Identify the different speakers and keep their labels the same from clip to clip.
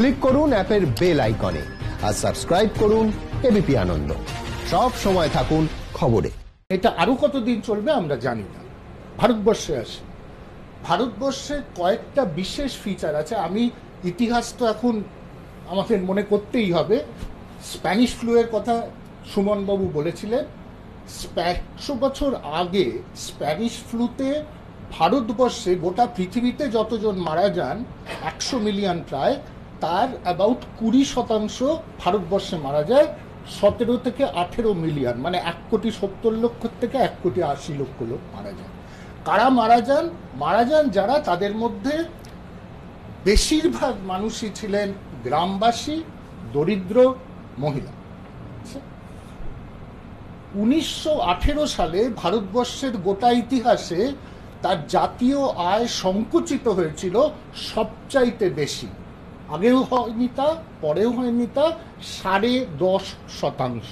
Speaker 1: Click করুন অ্যাপের bell আইকনে আর সাবস্ক্রাইব করুন এবিপি আনন্দ
Speaker 2: সব সময় থাকুন খবরে এটা আরো কতদিন চলবে আমরা জানি না ভারতবর্ষে আসে ভারতবর্ষের কয়েকটা বিশেষ ফিচার আছে আমি ইতিহাস তো এখন আমাদের মনে করতেই হবে স্প্যানিশ ফ্লুয়ের কথা সুমনবাবু বলেছিলেন একশো বছর আগে স্প্যানিশ ফ্লুতে ভারতবর্ষে গোটা পৃথিবীতে যতজন মারা যান একশো মিলিয়ন প্রায় তার অ্যাবাউট কুড়ি শতাংশ ভারতবর্ষে মারা যায় সতেরো থেকে আঠেরো মিলিয়ন মানে এক কোটি সত্তর লক্ষ থেকে এক কোটি আশি লক্ষ লোক মারা যায় কারা মারা যান মারা যান যারা তাদের মধ্যে বেশিরভাগ মানুষই ছিলেন গ্রামবাসী দরিদ্র মহিলা উনিশশো সালে ভারতবর্ষের গোটা ইতিহাসে তার জাতীয় আয় সংকুচিত হয়েছিল সবচাইতে বেশি আগেও হয়নি তা পরেও হয়নি তা সাড়ে দশ শতাংশ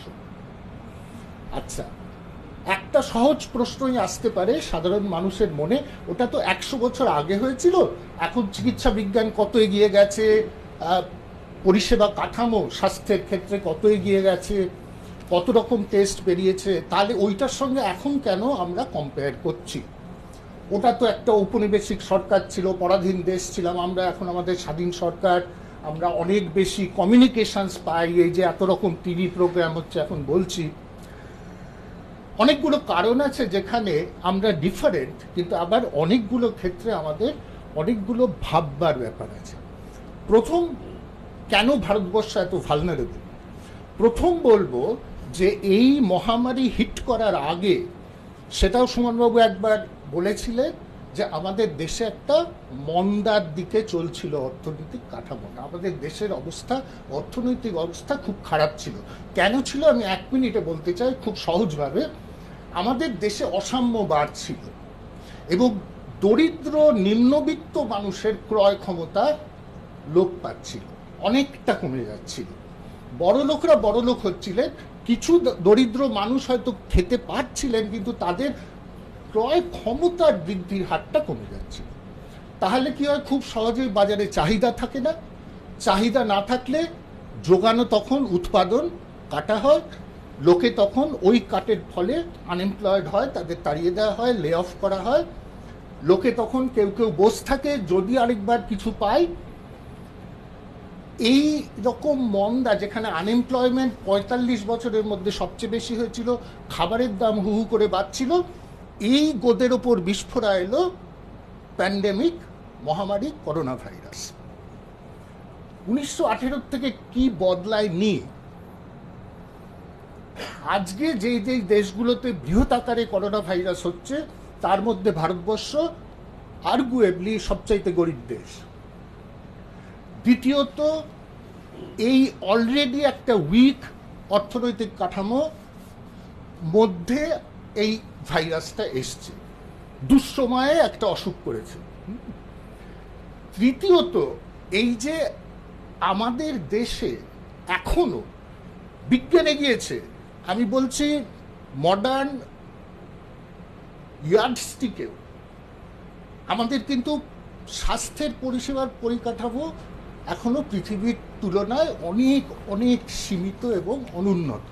Speaker 2: আচ্ছা একটা সহজ প্রশ্নই আসতে পারে সাধারণ মানুষের মনে ওটা তো একশো বছর আগে হয়েছিল এখন চিকিৎসা বিজ্ঞান কত এগিয়ে গেছে পরিষেবা কাঠামো স্বাস্থ্যের ক্ষেত্রে কত এগিয়ে গেছে কত রকম টেস্ট বেরিয়েছে তাহলে ওইটার সঙ্গে এখন কেন আমরা কম্পেয়ার করছি ওটা তো একটা ঔপনিবেশিক সরকার ছিল পরাধীন দেশ ছিলাম আমরা এখন আমাদের স্বাধীন সরকার আমরা অনেক বেশি কমিউনিকেশনস পাই এই যে এত রকম টিভি প্রোগ্রাম হচ্ছে এখন বলছি অনেকগুলো কারণ আছে যেখানে আমরা ডিফারেন্ট কিন্তু আবার অনেকগুলো ক্ষেত্রে আমাদের অনেকগুলো ভাববার ব্যাপার আছে প্রথম কেন ভারতবর্ষ এত ভালনারেবল প্রথম বলবো যে এই মহামারী হিট করার আগে সেটাও সুমনবাবু একবার বলেছিলেন যে আমাদের দেশে একটা মন্দার দিকে চলছিল অর্থনৈতিক কাঠামোটা আমাদের দেশের অবস্থা অর্থনৈতিক অবস্থা খুব খারাপ ছিল কেন ছিল আমি এক মিনিটে বলতে চাই খুব সহজভাবে আমাদের দেশে অসাম্য বাড়ছিল এবং দরিদ্র নিম্নবিত্ত মানুষের ক্রয় ক্ষমতা লোক পাচ্ছিল অনেকটা কমে যাচ্ছিল বড় লোকরা বড় লোক হচ্ছিলেন কিছু দরিদ্র মানুষ হয়তো খেতে পারছিলেন কিন্তু তাদের ক্রয় ক্ষমতার বৃদ্ধির হারটা কমে যাচ্ছে তাহলে কি হয় খুব সহজেই বাজারে চাহিদা থাকে না চাহিদা না থাকলে যোগানো তখন উৎপাদন কাটা হয় লোকে তখন ওই কাটের ফলে আনএমপ্লয়েড হয় তাদের তাড়িয়ে দেওয়া হয় লে অফ করা হয় লোকে তখন কেউ কেউ বস থাকে যদি আরেকবার কিছু পায় এই রকম মন্দা যেখানে আনএমপ্লয়মেন্ট পঁয়তাল্লিশ বছরের মধ্যে সবচেয়ে বেশি হয়েছিল খাবারের দাম হু করে বাড়ছিল এই গোদের ওপর বিস্ফোরা এলো প্যান্ডেমিক মহামারী করোনা ভাইরাস উনিশশো থেকে কি বদলায় নি আজকে যেই যেই দেশগুলোতে বৃহৎ আকারে করোনা ভাইরাস হচ্ছে তার মধ্যে ভারতবর্ষ আর্গুয়েবলি সবচাইতে গরিব দেশ দ্বিতীয়ত এই অলরেডি একটা উইক অর্থনৈতিক কাঠামো মধ্যে এই ভাইরাসটা এসছে দুঃসময়ে একটা অসুখ করেছে তৃতীয়ত এই যে আমাদের দেশে এখনও বিজ্ঞানে গিয়েছে আমি বলছি মডার্ন ইয়ার্ডস্টিকেও আমাদের কিন্তু স্বাস্থ্যের পরিষেবার পরিকাঠামো এখনও পৃথিবীর তুলনায় অনেক অনেক সীমিত এবং অনুন্নত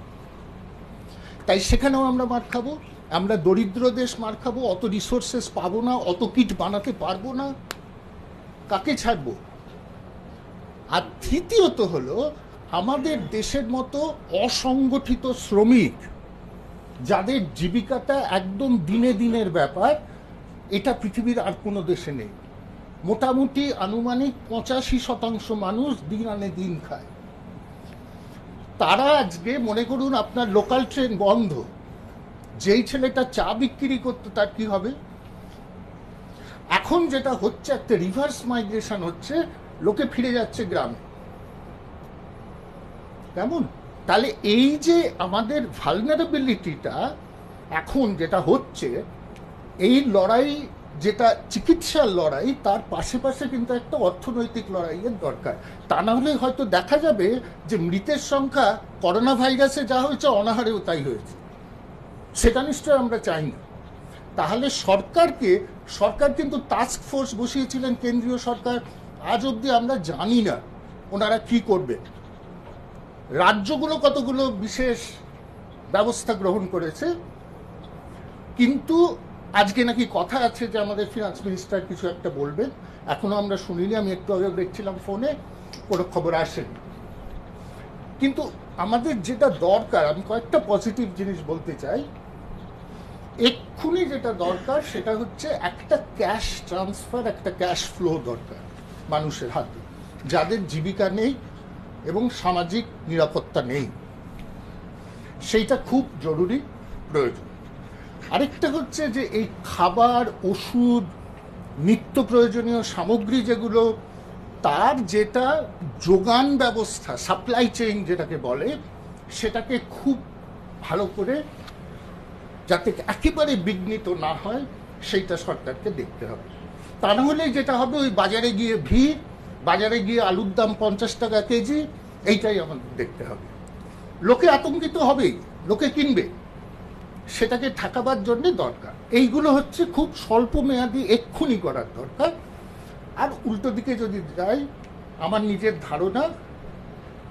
Speaker 2: তাই সেখানেও আমরা মার খাবো আমরা দরিদ্র দেশ মার খাবো অত রিসোর্সেস পাবো না অত কিট বানাতে পারবো না কাকে ছাড়বো আর তৃতীয়ত হলো আমাদের দেশের মতো অসংগঠিত শ্রমিক যাদের জীবিকাটা একদম দিনে দিনের ব্যাপার এটা পৃথিবীর আর কোনো দেশে নেই মোটামুটি আনুমানিক পঁচাশি শতাংশ মানুষ দিন আনে দিন খায় তারা আজকে মনে করুন আপনার লোকাল ট্রেন বন্ধ যেই ছেলেটা চা বিক্রি করতো তার কি হবে এখন যেটা হচ্ছে একটা রিভার্স মাইগ্রেশন হচ্ছে লোকে ফিরে যাচ্ছে গ্রামে কেমন তাহলে এই যে আমাদের ভালনারেবিলিটিটা এখন যেটা হচ্ছে এই লড়াই যেটা চিকিৎসার লড়াই তার পাশে পাশে কিন্তু একটা অর্থনৈতিক লড়াইয়ের দরকার তা না হলে হয়তো দেখা যাবে যে মৃতের সংখ্যা করোনা ভাইরাসে যা হয়েছে অনাহারেও তাই হয়েছে সেটা নিশ্চয় আমরা চাই না তাহলে সরকারকে সরকার কিন্তু টাস্ক ফোর্স বসিয়েছিলেন কেন্দ্রীয় সরকার আজ অবধি আমরা জানি না ওনারা কি করবে রাজ্যগুলো কতগুলো বিশেষ ব্যবস্থা গ্রহণ করেছে কিন্তু আজকে নাকি কথা আছে যে আমাদের ফিনান্স মিনিস্টার কিছু একটা বলবেন এখনো আমরা শুনিনি আমি একটু আগে দেখছিলাম ফোনে কোনো খবর আসেনি কিন্তু আমাদের যেটা দরকার আমি কয়েকটা পজিটিভ জিনিস বলতে চাই এক্ষুনি যেটা দরকার সেটা হচ্ছে একটা ক্যাশ ট্রান্সফার একটা ক্যাশ ফ্লো দরকার মানুষের হাতে যাদের জীবিকা নেই এবং সামাজিক নিরাপত্তা নেই সেইটা খুব জরুরি প্রয়োজন আরেকটা হচ্ছে যে এই খাবার ওষুধ নিত্য প্রয়োজনীয় সামগ্রী যেগুলো তার যেটা যোগান ব্যবস্থা সাপ্লাই চেইন যেটাকে বলে সেটাকে খুব ভালো করে যাতে একেবারে বিঘ্নিত না হয় সেইটা সরকারকে দেখতে হবে তা হলে যেটা হবে ওই বাজারে গিয়ে ভিড় বাজারে গিয়ে আলুর দাম পঞ্চাশ টাকা কেজি এইটাই আমাদের দেখতে হবে লোকে আতঙ্কিত হবেই লোকে কিনবে সেটাকে ঠেকাবার জন্যে দরকার এইগুলো হচ্ছে খুব স্বল্প মেয়াদি এক্ষুনি করার দরকার আর উল্টো দিকে যদি যাই আমার নিজের ধারণা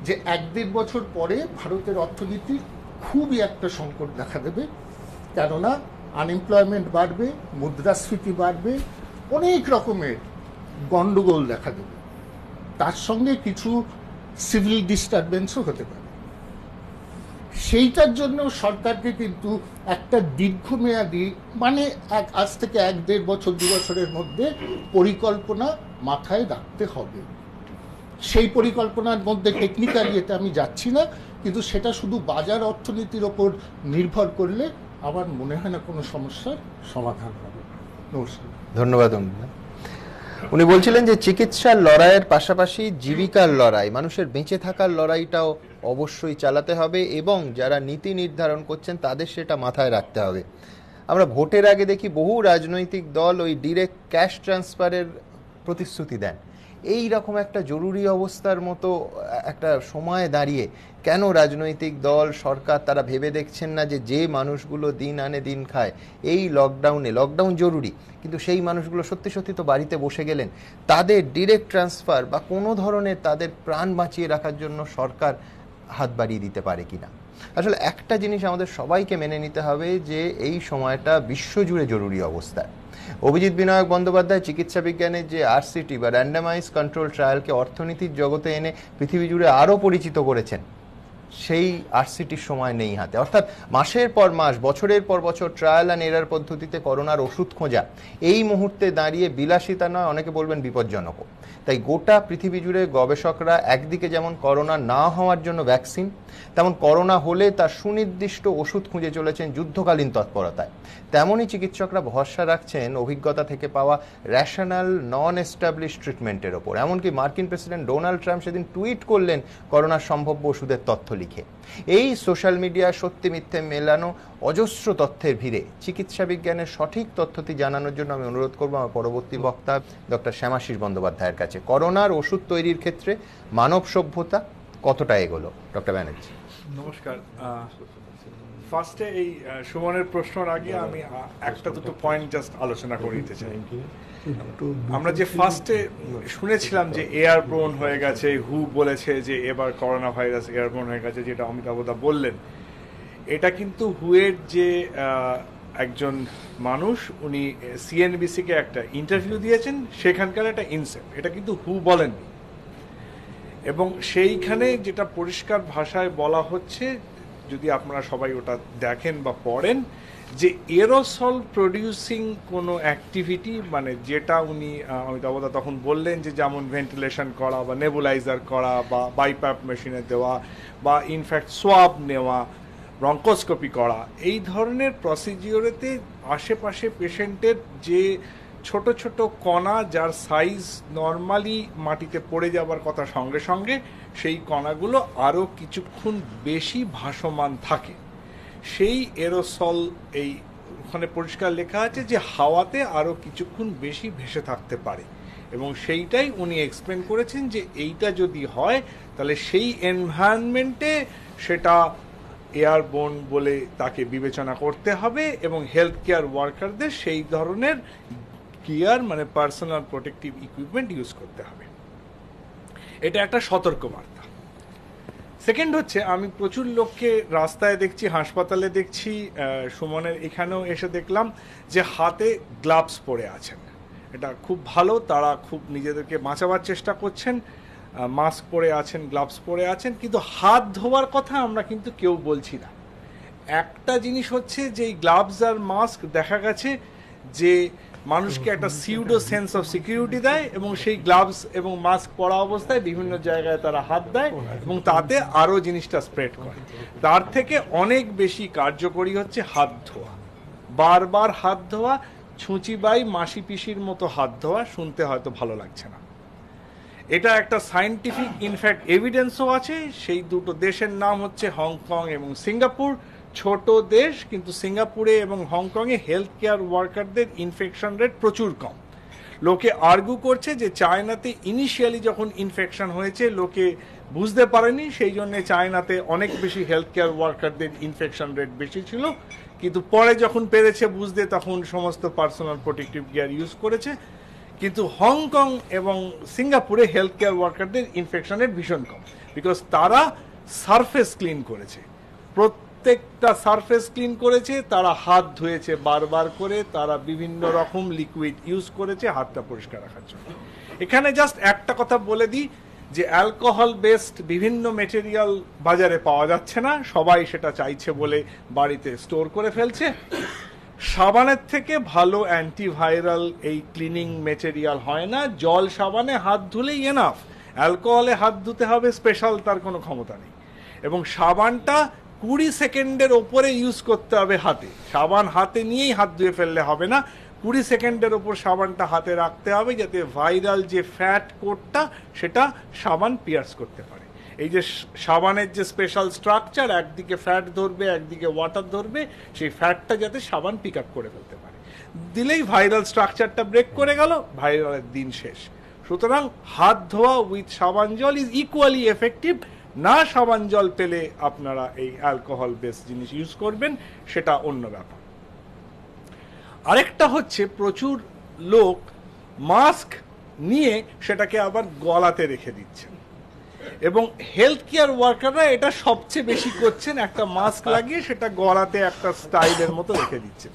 Speaker 2: যে এক দেড় বছর পরে ভারতের অর্থনীতি খুবই একটা সংকট দেখা দেবে কেননা আনএমপ্লয়মেন্ট বাড়বে মুদ্রাস্ফীতি বাড়বে অনেক রকমের গণ্ডগোল দেখা দেবে তার সঙ্গে কিছু সিভিল ডিস্টারবেন্সও হতে পারে সেইটার জন্য সরকারকে কিন্তু একটা দীর্ঘমেয়াদী মানে এক আজ থেকে এক দেড় বছর দু বছরের মধ্যে পরিকল্পনা মাথায় রাখতে হবে সেই পরিকল্পনার মধ্যে টেকনিক্যালি এটা আমি যাচ্ছি না কিন্তু সেটা শুধু বাজার অর্থনীতির ওপর নির্ভর করলে আমার মনে হয় না কোনো সমস্যার সমাধান হবে নমস্কার
Speaker 1: ধন্যবাদ উনি বলছিলেন যে চিকিৎসার লড়াইয়ের পাশাপাশি জীবিকার লড়াই মানুষের বেঁচে থাকার লড়াইটাও অবশ্যই চালাতে হবে এবং যারা নীতি নির্ধারণ করছেন তাদের সেটা মাথায় রাখতে হবে আমরা ভোটের আগে দেখি বহু রাজনৈতিক দল ওই ডিরেক্ট ক্যাশ ট্রান্সফারের প্রতিশ্রুতি দেন এই রকম একটা জরুরি অবস্থার মতো একটা সময় দাঁড়িয়ে কেন রাজনৈতিক দল সরকার তারা ভেবে দেখছেন না যে যে মানুষগুলো দিন আনে দিন খায় এই লকডাউনে লকডাউন জরুরি কিন্তু সেই মানুষগুলো সত্যি সত্যি তো বাড়িতে বসে গেলেন তাদের ডিরেক্ট ট্রান্সফার বা কোনো ধরনের তাদের প্রাণ বাঁচিয়ে রাখার জন্য সরকার হাত বাড়িয়ে দিতে পারে কিনা আসলে একটা জিনিস আমাদের সবাইকে মেনে নিতে হবে যে এই সময়টা বিশ্বজুড়ে জরুরি অবস্থা অভিজিৎ বিনায়ক বন্দ্যোপাধ্যায় চিকিৎসা বিজ্ঞানের যে আরসিটি বা র্যান্ডামাইজ কন্ট্রোল ট্রায়ালকে অর্থনীতির জগতে এনে পৃথিবী জুড়ে আরও পরিচিত করেছেন সেই আরসিটির সময় নেই হাতে অর্থাৎ মাসের পর মাস বছরের পর বছর ট্রায়াল অ্যান্ড এরার পদ্ধতিতে করোনার ওষুধ খোঁজা এই মুহূর্তে দাঁড়িয়ে বিলাসিতা নয় অনেকে বলবেন বিপজ্জনকও তাই গোটা পৃথিবী জুড়ে গবেষকরা একদিকে যেমন করোনা না হওয়ার জন্য ভ্যাকসিন তেমন করোনা হলে তার সুনির্দিষ্ট ওষুধ খুঁজে চলেছেন যুদ্ধকালীন তৎপরতায় তেমনই চিকিৎসকরা ভরসা রাখছেন অভিজ্ঞতা থেকে পাওয়া র্যাশনাল নন এস্টাবলিশ ট্রিটমেন্টের ওপর এমনকি মার্কিন প্রেসিডেন্ট ডোনাল্ড ট্রাম্প সেদিন টুইট করলেন করোনার সম্ভাব্য ওষুধের তথ্য লিখে এই সোশ্যাল মিডিয়া সত্যি মিথ্যে মেলানো অজস্র তথ্যের ভিড়ে চিকিৎসা বিজ্ঞানের সঠিক তথ্যটি জানানোর জন্য আমি অনুরোধ করবো আমার পরবর্তী বক্তা ডক্টর শ্যামাশিস বন্দ্যোপাধ্যায়ের কাছে করোনার ওষুধ তৈরির ক্ষেত্রে মানব সভ্যতা কতটা এগোলো ডক্টর ব্যানার্জি
Speaker 3: নমস্কার ফার্স্টে এই সুমনের প্রশ্ন আগে আমি একটা দুটো পয়েন্ট জাস্ট আলোচনা করিতে চাই আমরা যে ফার্স্টে শুনেছিলাম যে এয়ার প্রোন হয়ে গেছে হু বলেছে যে এবার করোনা ভাইরাস এয়ার প্রোন হয়ে গেছে যেটা অমিতাভ দা বললেন এটা কিন্তু হুয়ের যে একজন মানুষ উনি সিএনবিসিকে একটা ইন্টারভিউ দিয়েছেন সেখানকার একটা ইনসেপ্ট এটা কিন্তু হু বলেননি এবং সেইখানে যেটা পরিষ্কার ভাষায় বলা হচ্ছে যদি আপনারা সবাই ওটা দেখেন বা পড়েন যে এরোসল প্রডিউসিং কোনো অ্যাক্টিভিটি মানে যেটা উনি অমিতাভদা তখন বললেন যে যেমন ভেন্টিলেশন করা বা নেবুলাইজার করা বা বাইপ্যাপ মেশিনে দেওয়া বা ইনফ্যাক্ট সোয়াব নেওয়া ব্রঙ্কোস্কোপি করা এই ধরনের প্রসিজিওরেতে আশেপাশে পেশেন্টের যে ছোট ছোট কণা যার সাইজ নর্মালি মাটিতে পড়ে যাওয়ার কথা সঙ্গে সঙ্গে সেই কণাগুলো আরও কিছুক্ষণ বেশি ভাসমান থাকে সেই এরোসল এই ওখানে পরিষ্কার লেখা আছে যে হাওয়াতে আরও কিছুক্ষণ বেশি ভেসে থাকতে পারে এবং সেইটাই উনি এক্সপ্লেন করেছেন যে এইটা যদি হয় তাহলে সেই এনভায়রনমেন্টে সেটা এয়ার বোন বলে তাকে বিবেচনা করতে হবে এবং হেলথ কেয়ার ওয়ার্কারদের সেই ধরনের গিয়ার মানে পার্সোনাল প্রোটেকটিভ ইকুইপমেন্ট ইউজ করতে হবে এটা একটা বার্তা সেকেন্ড হচ্ছে আমি প্রচুর লোককে রাস্তায় দেখছি হাসপাতালে দেখছি সুমনের এখানেও এসে দেখলাম যে হাতে গ্লাভস পরে আছেন এটা খুব ভালো তারা খুব নিজেদেরকে বাঁচাবার চেষ্টা করছেন মাস্ক পরে আছেন গ্লাভস পরে আছেন কিন্তু হাত ধোয়ার কথা আমরা কিন্তু কেউ বলছি না একটা জিনিস হচ্ছে যে এই গ্লাভস আর মাস্ক দেখা গেছে যে মানুষকে একটা সিউডো সেন্স অফ সিকিউরিটি দেয় এবং সেই গ্লাভস এবং মাস্ক পরা অবস্থায় বিভিন্ন জায়গায় তারা হাত দেয় এবং তাতে আরও জিনিসটা স্প্রেড করে তার থেকে অনেক বেশি কার্যকরী হচ্ছে হাত ধোয়া বারবার হাত ধোয়া ছুঁচিবাই মাসি পিসির মতো হাত ধোয়া শুনতে হয়তো ভালো লাগছে না এটা একটা সায়েন্টিফিক ইনফ্যাক্ট এভিডেন্সও আছে সেই দুটো দেশের নাম হচ্ছে হংকং এবং সিঙ্গাপুর ছোট দেশ কিন্তু সিঙ্গাপুরে এবং হংকংয়ে হেলথ কেয়ার ওয়ার্কারদের ইনফেকশন রেট প্রচুর কম লোকে আর্গু করছে যে চায়নাতে ইনিশিয়ালি যখন ইনফেকশন হয়েছে লোকে বুঝতে পারেনি সেই জন্যে চায়নাতে অনেক বেশি হেলথ কেয়ার ওয়ার্কারদের ইনফেকশন রেট বেশি ছিল কিন্তু পরে যখন পেরেছে বুঝতে তখন সমস্ত পার্সোনাল প্রোটেক্টিভ গিয়ার ইউজ করেছে কিন্তু হংকং এবং সিঙ্গাপুরে হেলথ কেয়ার ওয়ার্কারদের ইনফেকশন রেট ভীষণ কম বিকজ তারা সারফেস ক্লিন করেছে প্রত্যেক প্রত্যেকটা সারফেস ক্লিন করেছে তারা হাত ধুয়েছে বারবার করে তারা বিভিন্ন রকম লিকুইড ইউজ করেছে হাতটা পরিষ্কার রাখার জন্য এখানে জাস্ট একটা কথা বলে দিই যে অ্যালকোহল বেসড বিভিন্ন মেটেরিয়াল বাজারে পাওয়া যাচ্ছে না সবাই সেটা চাইছে বলে বাড়িতে স্টোর করে ফেলছে সাবানের থেকে ভালো অ্যান্টিভাইরাল এই ক্লিনিং মেটেরিয়াল হয় না জল সাবানে হাত ধুলেই এনাফ অ্যালকোহলে হাত ধুতে হবে স্পেশাল তার কোনো ক্ষমতা নেই এবং সাবানটা কুড়ি সেকেন্ডের ওপরে ইউজ করতে হবে হাতে সাবান হাতে নিয়েই হাত ধুয়ে ফেললে হবে না কুড়ি সেকেন্ডের ওপর সাবানটা হাতে রাখতে হবে যাতে ভাইরাল যে ফ্যাট কোটটা সেটা সাবান পিয়ার্স করতে পারে এই যে সাবানের যে স্পেশাল স্ট্রাকচার একদিকে ফ্যাট ধরবে একদিকে ওয়াটার ধরবে সেই ফ্যাটটা যাতে সাবান পিক আপ করে ফেলতে পারে দিলেই ভাইরাল স্ট্রাকচারটা ব্রেক করে গেল ভাইরালের দিন শেষ সুতরাং হাত ধোয়া উইথ সাবান জল ইজ ইকুয়ালি এফেক্টিভ না সাবান জল পেলে আপনারা এই অ্যালকোহল বেস জিনিস ইউজ করবেন সেটা অন্য ব্যাপার আরেকটা হচ্ছে প্রচুর লোক মাস্ক নিয়ে সেটাকে আবার গলাতে রেখে দিচ্ছেন এবং হেলথ কেয়ার ওয়ার্কাররা এটা সবচেয়ে বেশি করছেন একটা মাস্ক লাগিয়ে সেটা গলাতে একটা স্টাইলের মতো রেখে দিচ্ছেন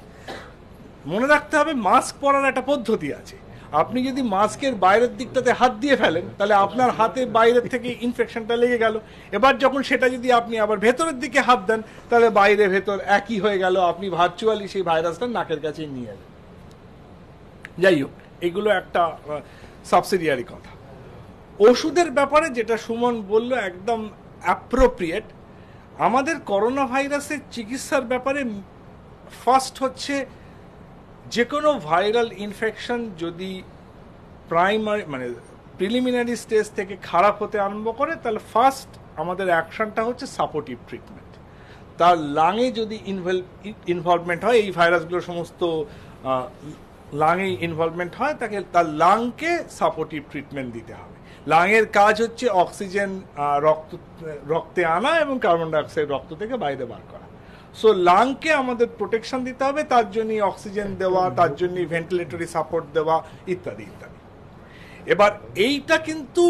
Speaker 3: মনে রাখতে হবে মাস্ক পরার একটা পদ্ধতি আছে আপনি যদি মাস্কের বাইরের দিকটাতে হাত দিয়ে ফেলেন তাহলে আপনার হাতে বাইরের থেকে ইনফেকশনটা লেগে গেল এবার যখন সেটা যদি আপনি আবার ভেতরের দিকে হাত দেন তাহলে বাইরে ভেতর একই হয়ে গেল আপনি ভার্চুয়ালি সেই ভাইরাসটা নাকের কাছে নিয়ে যাবেন যাই হোক এগুলো একটা সাবসিডিয়ারি কথা ওষুধের ব্যাপারে যেটা সুমন বলল একদম অ্যাপ্রোপ্রিয়েট আমাদের করোনা ভাইরাসের চিকিৎসার ব্যাপারে ফার্স্ট হচ্ছে যে কোনো ভাইরাল ইনফেকশন যদি প্রাইমারি মানে প্রিলিমিনারি স্টেজ থেকে খারাপ হতে আরম্ভ করে তাহলে ফার্স্ট আমাদের অ্যাকশনটা হচ্ছে সাপোর্টিভ ট্রিটমেন্ট তার লাঙে যদি ইনভলভ ইনভলভমেন্ট হয় এই ভাইরাসগুলো সমস্ত লাঙে ইনভলভমেন্ট হয় তাকে তার লাংকে সাপোর্টিভ ট্রিটমেন্ট দিতে হবে লাঙের কাজ হচ্ছে অক্সিজেন রক্ত রক্তে আনা এবং কার্বন ডাইঅক্সাইড রক্ত থেকে বাইরে বার করা সো লাংকে আমাদের প্রোটেকশন দিতে হবে তার জন্যই অক্সিজেন দেওয়া তার জন্যই ভেন্টিলেটরি সাপোর্ট দেওয়া ইত্যাদি ইত্যাদি এবার এইটা কিন্তু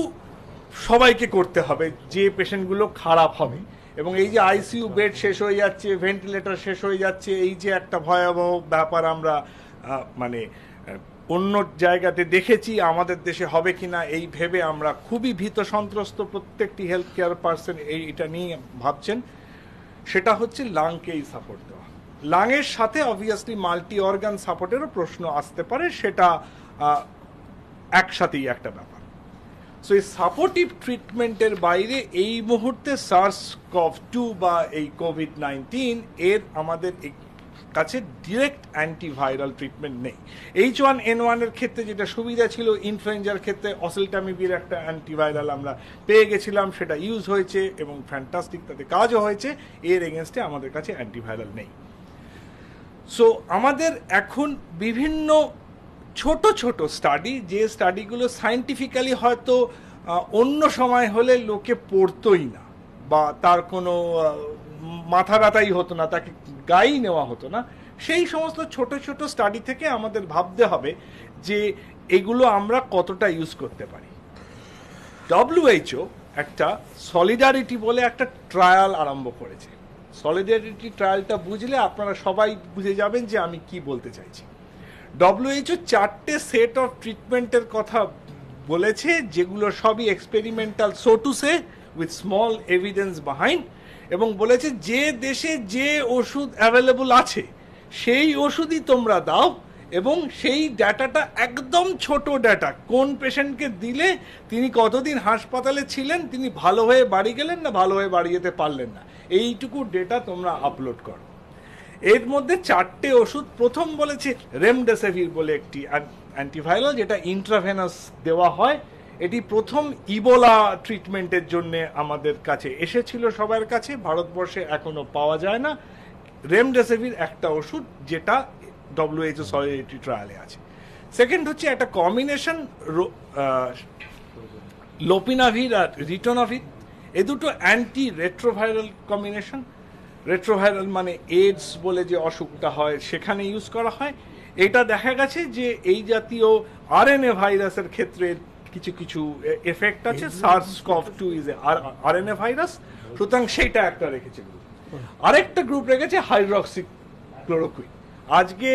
Speaker 3: সবাইকে করতে হবে যে পেশেন্টগুলো খারাপ হবে এবং এই যে আইসিইউ বেড শেষ হয়ে যাচ্ছে ভেন্টিলেটর শেষ হয়ে যাচ্ছে এই যে একটা ভয়াবহ ব্যাপার আমরা মানে অন্য জায়গাতে দেখেছি আমাদের দেশে হবে কি না এই ভেবে আমরা খুবই ভীত সন্ত্রস্ত প্রত্যেকটি হেলথ কেয়ার পার্সন এইটা নিয়ে ভাবছেন সেটা হচ্ছে লাংকেই সাপোর্ট দেওয়া লাংয়ের সাথে অবভিয়াসলি মাল্টি অর্গান সাপোর্টেরও প্রশ্ন আসতে পারে সেটা একসাথেই একটা ব্যাপার সো এই সাপোর্টিভ ট্রিটমেন্টের বাইরে এই মুহূর্তে সার্স কভ টু বা এই কোভিড নাইন্টিন এর আমাদের কাছে ডিরেক্ট অ্যান্টিভাইরাল ট্রিটমেন্ট নেই এইচ ওয়ান এন ওয়ানের ক্ষেত্রে যেটা সুবিধা ছিল ইনফ্লুয়েঞ্জার ক্ষেত্রে অসেলটামিবির একটা অ্যান্টিভাইরাল আমরা পেয়ে গেছিলাম সেটা ইউজ হয়েছে এবং ফ্যান্টাস্টিক তাতে কাজও হয়েছে এর এগেনস্টে আমাদের কাছে অ্যান্টিভাইরাল নেই সো আমাদের এখন বিভিন্ন ছোট ছোট স্টাডি যে স্টাডিগুলো সায়েন্টিফিক্যালি হয়তো অন্য সময় হলে লোকে পড়তোই না বা তার কোনো মাথা ব্যথাই হতো না তাকে গাই নেওয়া হতো না সেই সমস্ত ছোট ছোট স্টাডি থেকে আমাদের ভাবতে হবে যে এগুলো আমরা কতটা ইউজ করতে পারি ডব্লিউএইচও একটা সলিডারিটি বলে একটা ট্রায়াল আরম্ভ করেছে সলিডারিটি ট্রায়ালটা বুঝলে আপনারা সবাই বুঝে যাবেন যে আমি কি বলতে চাইছি ডব্লিউএইচও চারটে সেট অফ ট্রিটমেন্টের কথা বলেছে যেগুলো সবই experimental so to say with small evidence behind এবং বলেছে যে দেশে যে ওষুধ অ্যাভেলেবল আছে সেই ওষুধই তোমরা দাও এবং সেই ডাটাটা একদম ছোট ডাটা কোন পেশেন্টকে দিলে তিনি কতদিন হাসপাতালে ছিলেন তিনি ভালো হয়ে বাড়ি গেলেন না ভালো হয়ে বাড়ি যেতে পারলেন না এইটুকু ডেটা তোমরা আপলোড করো এর মধ্যে চারটে ওষুধ প্রথম বলেছে রেমডেসেভির বলে একটি অ্যান্টিভাইরাল যেটা ইন্ট্রাভেনাস দেওয়া হয় এটি প্রথম ইবোলা ট্রিটমেন্টের জন্য আমাদের কাছে এসেছিল সবার কাছে ভারতবর্ষে এখনো পাওয়া যায় না রেমডেসিভির একটা ওষুধ যেটা ডব্লিউএইচও সলিডিটি ট্রায়ালে আছে সেকেন্ড হচ্ছে একটা কম্বিনেশন লোপিনাভির আর রিটোনাভির এ দুটো অ্যান্টি রেট্রোভাইরাল কম্বিনেশন রেট্রোভাইরাল মানে এইডস বলে যে অসুখটা হয় সেখানে ইউজ করা হয় এটা দেখা গেছে যে এই জাতীয় আরএনএ ভাইরাসের ক্ষেত্রে কিছু কিছু এফেক্ট আছে SARS CoV two is R N A virus সুতরাং সেইটা একটা রেখেছে গ্রুপ আরেকটা গ্রুপ রেখেছে হাইড্রক্সিক ক্লোরোকুইন আজকে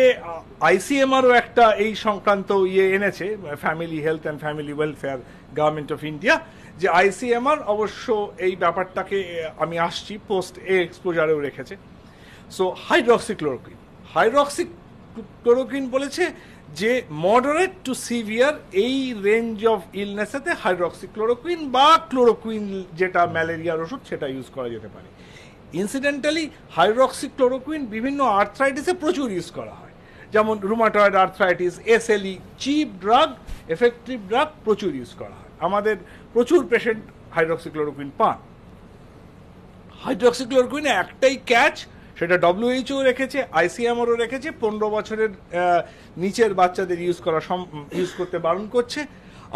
Speaker 3: আইসিএমআরও একটা এই সংক্রান্ত ইয়ে এনেছে family health and family welfare government of India যে আইসিএমআর অবশ্য এই ব্যাপারটাকে আমি আসছি পোস্ট এ এক্সপোজারেও রেখেছে সো হাইড্রক্সিক্লোরোকুইন ক্লোরোকুইন বলেছে যে মডারেট টু সিভিয়ার এই রেঞ্জ অফ ইলনেসেতে হাইড্রক্সিক্লোরোকুইন বা ক্লোরোকুইন যেটা ম্যালেরিয়ার ওষুধ সেটা ইউজ করা যেতে পারে ইনসিডেন্টালি হাইড্রক্সিক্লোরোকুইন বিভিন্ন আর্থ্রাইটিসে প্রচুর ইউজ করা হয় যেমন rheumatoid arthritis SLE cheap drug effective drug প্রচুর ইউজ করা হয় আমাদের প্রচুর পেশেন্ট হাইড্রক্সিক্লোরোকুইন পান হাইড্রক্সিক্লোরোকুইনে একটাই ক্যাচ সেটা ডব্লিউএইচও রেখেছে আইসিএমআরও রেখেছে পনেরো বছরের নিচের বাচ্চাদের ইউজ করা ইউজ করতে বারণ করছে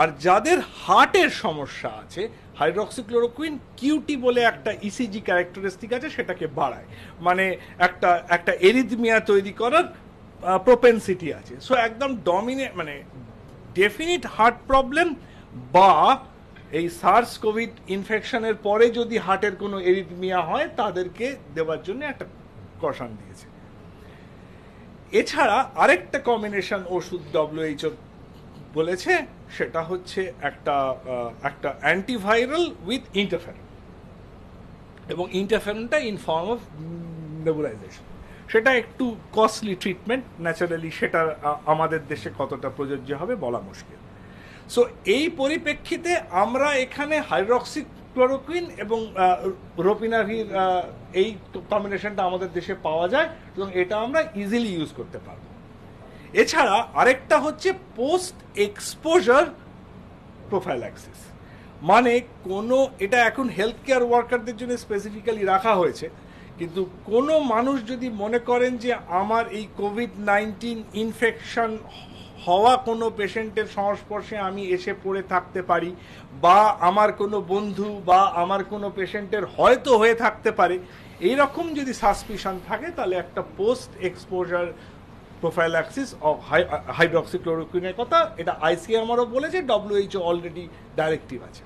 Speaker 3: আর যাদের হার্টের সমস্যা আছে হাইড্রক্সিক্লোরোকুইন কিউটি বলে একটা ইসিজি e ক্যারেক্টারিস্টিক আছে সেটাকে বাড়ায় মানে একটা একটা এরিদমিয়া তৈরি করার প্রোপেন্সিটি আছে সো একদম ডমিনে মানে ডেফিনিট হার্ট প্রবলেম বা এই সার্স কোভিড ইনফেকশনের পরে যদি হার্টের কোনো এরিথমিয়া হয় তাদেরকে দেওয়ার জন্য একটা কষান দিয়েছে এছাড়া আরেকটা কম্বিনেশন ওষুধ ডব্লিউএইচও বলেছে সেটা হচ্ছে একটা একটা অ্যান্টিভাইরাল উইথ ইন্টারফেরন এবং ইন্টারফেরনটা ইন ফর্ম অফ নেবুলাইজেশন সেটা একটু কস্টলি ট্রিটমেন্ট ন্যাচারালি সেটা আমাদের দেশে কতটা প্রযোজ্য হবে বলা মুশকিল সো এই পরিপ্রেক্ষিতে আমরা এখানে হাইড্রক্সিক ক্লোরোকুইন এবং রোপিনাভির এই কম্বিনেশনটা আমাদের দেশে পাওয়া যায় এবং এটা আমরা ইজিলি ইউজ করতে পারব এছাড়া আরেকটা হচ্ছে পোস্ট এক্সপোজার প্রোফাইল্যাক্সিস মানে কোনো এটা এখন হেলথ কেয়ার ওয়ার্কারদের জন্য স্পেসিফিক্যালি রাখা হয়েছে কিন্তু কোনো মানুষ যদি মনে করেন যে আমার এই কোভিড নাইন্টিন ইনফেকশন হওয়া কোনো পেশেন্টের সংস্পর্শে আমি এসে পড়ে থাকতে পারি বা আমার কোনো বন্ধু বা আমার কোনো পেশেন্টের হয়তো হয়ে থাকতে পারে এই রকম যদি সাসপিশন থাকে তাহলে একটা পোস্ট এক্সপোজার অ্যাক্সিস অফ হাইড্রক্সিক্লোরোকুইনের কথা এটা আইসিএমআরও বলেছে ডব্লিউএইচও অলরেডি ডাইরেক্টিভ আছে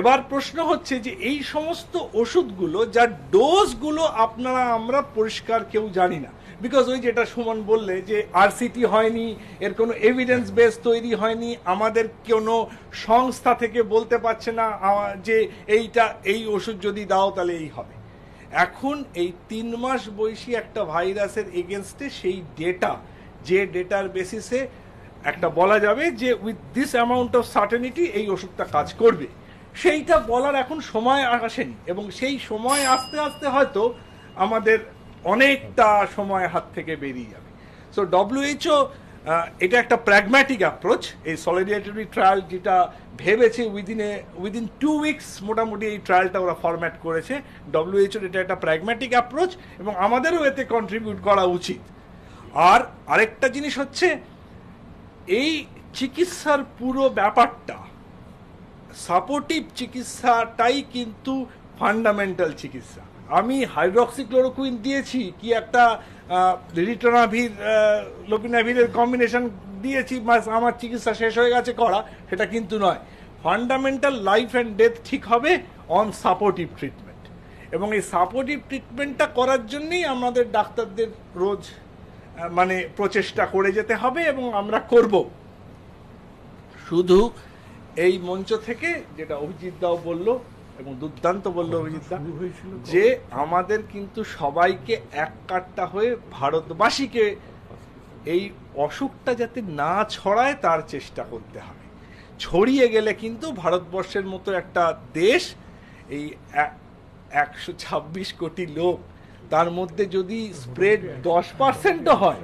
Speaker 3: এবার প্রশ্ন হচ্ছে যে এই সমস্ত ওষুধগুলো যার ডোজগুলো আপনারা আমরা পরিষ্কার কেউ জানি না বিকজ ওই যেটা সুমন বললে যে আরসিটি হয়নি এর কোনো এভিডেন্স বেস তৈরি হয়নি আমাদের কোনো সংস্থা থেকে বলতে পারছে না যে এইটা এই ওষুধ যদি দাও তাহলে এই হবে এখন এই তিন মাস বয়সী একটা ভাইরাসের এগেনস্টে সেই ডেটা যে ডেটার বেসিসে একটা বলা যাবে যে with this amount of certainty এই ওষুধটা কাজ করবে সেইটা বলার এখন সময় আসেনি এবং সেই সময় আস্তে আস্তে হয়তো আমাদের অনেকটা সময় হাত থেকে বেরিয়ে যাবে সো ডব্লিউএইচও এটা একটা প্র্যাগম্যাটিক অ্যাপ্রোচ এই সলিডারিটি ট্রায়াল যেটা ভেবেছে within a within two weeks মোটামুটি এই ট্রায়ালটা ওরা ফরম্যাট করেছে ডব্লিউএইচওর এটা একটা প্র্যাগম্যাটিক অ্যাপ্রোচ এবং আমাদেরও এতে কন্ট্রিবিউট করা উচিত আর আরেকটা জিনিস হচ্ছে এই চিকিৎসার পুরো ব্যাপারটা সাপোর্টিভ চিকিৎসাটাই কিন্তু ফান্ডামেন্টাল চিকিৎসা আমি হাইড্রক্সিক্লোরোকুইন দিয়েছি কি একটা রিটোনাভির লোপিনাভিরের কম্বিনেশন দিয়েছি বাস আমার চিকিৎসা শেষ হয়ে গেছে করা সেটা কিন্তু নয় ফান্ডামেন্টাল লাইফ অ্যান্ড ডেথ ঠিক হবে অন সাপোর্টিভ ট্রিটমেন্ট এবং এই সাপোর্টিভ ট্রিটমেন্টটা করার জন্যেই আমাদের ডাক্তারদের রোজ মানে প্রচেষ্টা করে যেতে হবে এবং আমরা করব শুধু এই মঞ্চ থেকে যেটা অভিজিৎ দাও বললো এবং দুর্দান্ত বললো অভিজিৎদা যে আমাদের কিন্তু সবাইকে এক কাটটা হয়ে ভারতবাসীকে এই অসুখটা যাতে না ছড়ায় তার চেষ্টা করতে হবে ছড়িয়ে গেলে কিন্তু ভারতবর্ষের মতো একটা দেশ এই একশো ছাব্বিশ কোটি লোক তার মধ্যে যদি স্প্রেড দশ পার্সেন্টও হয়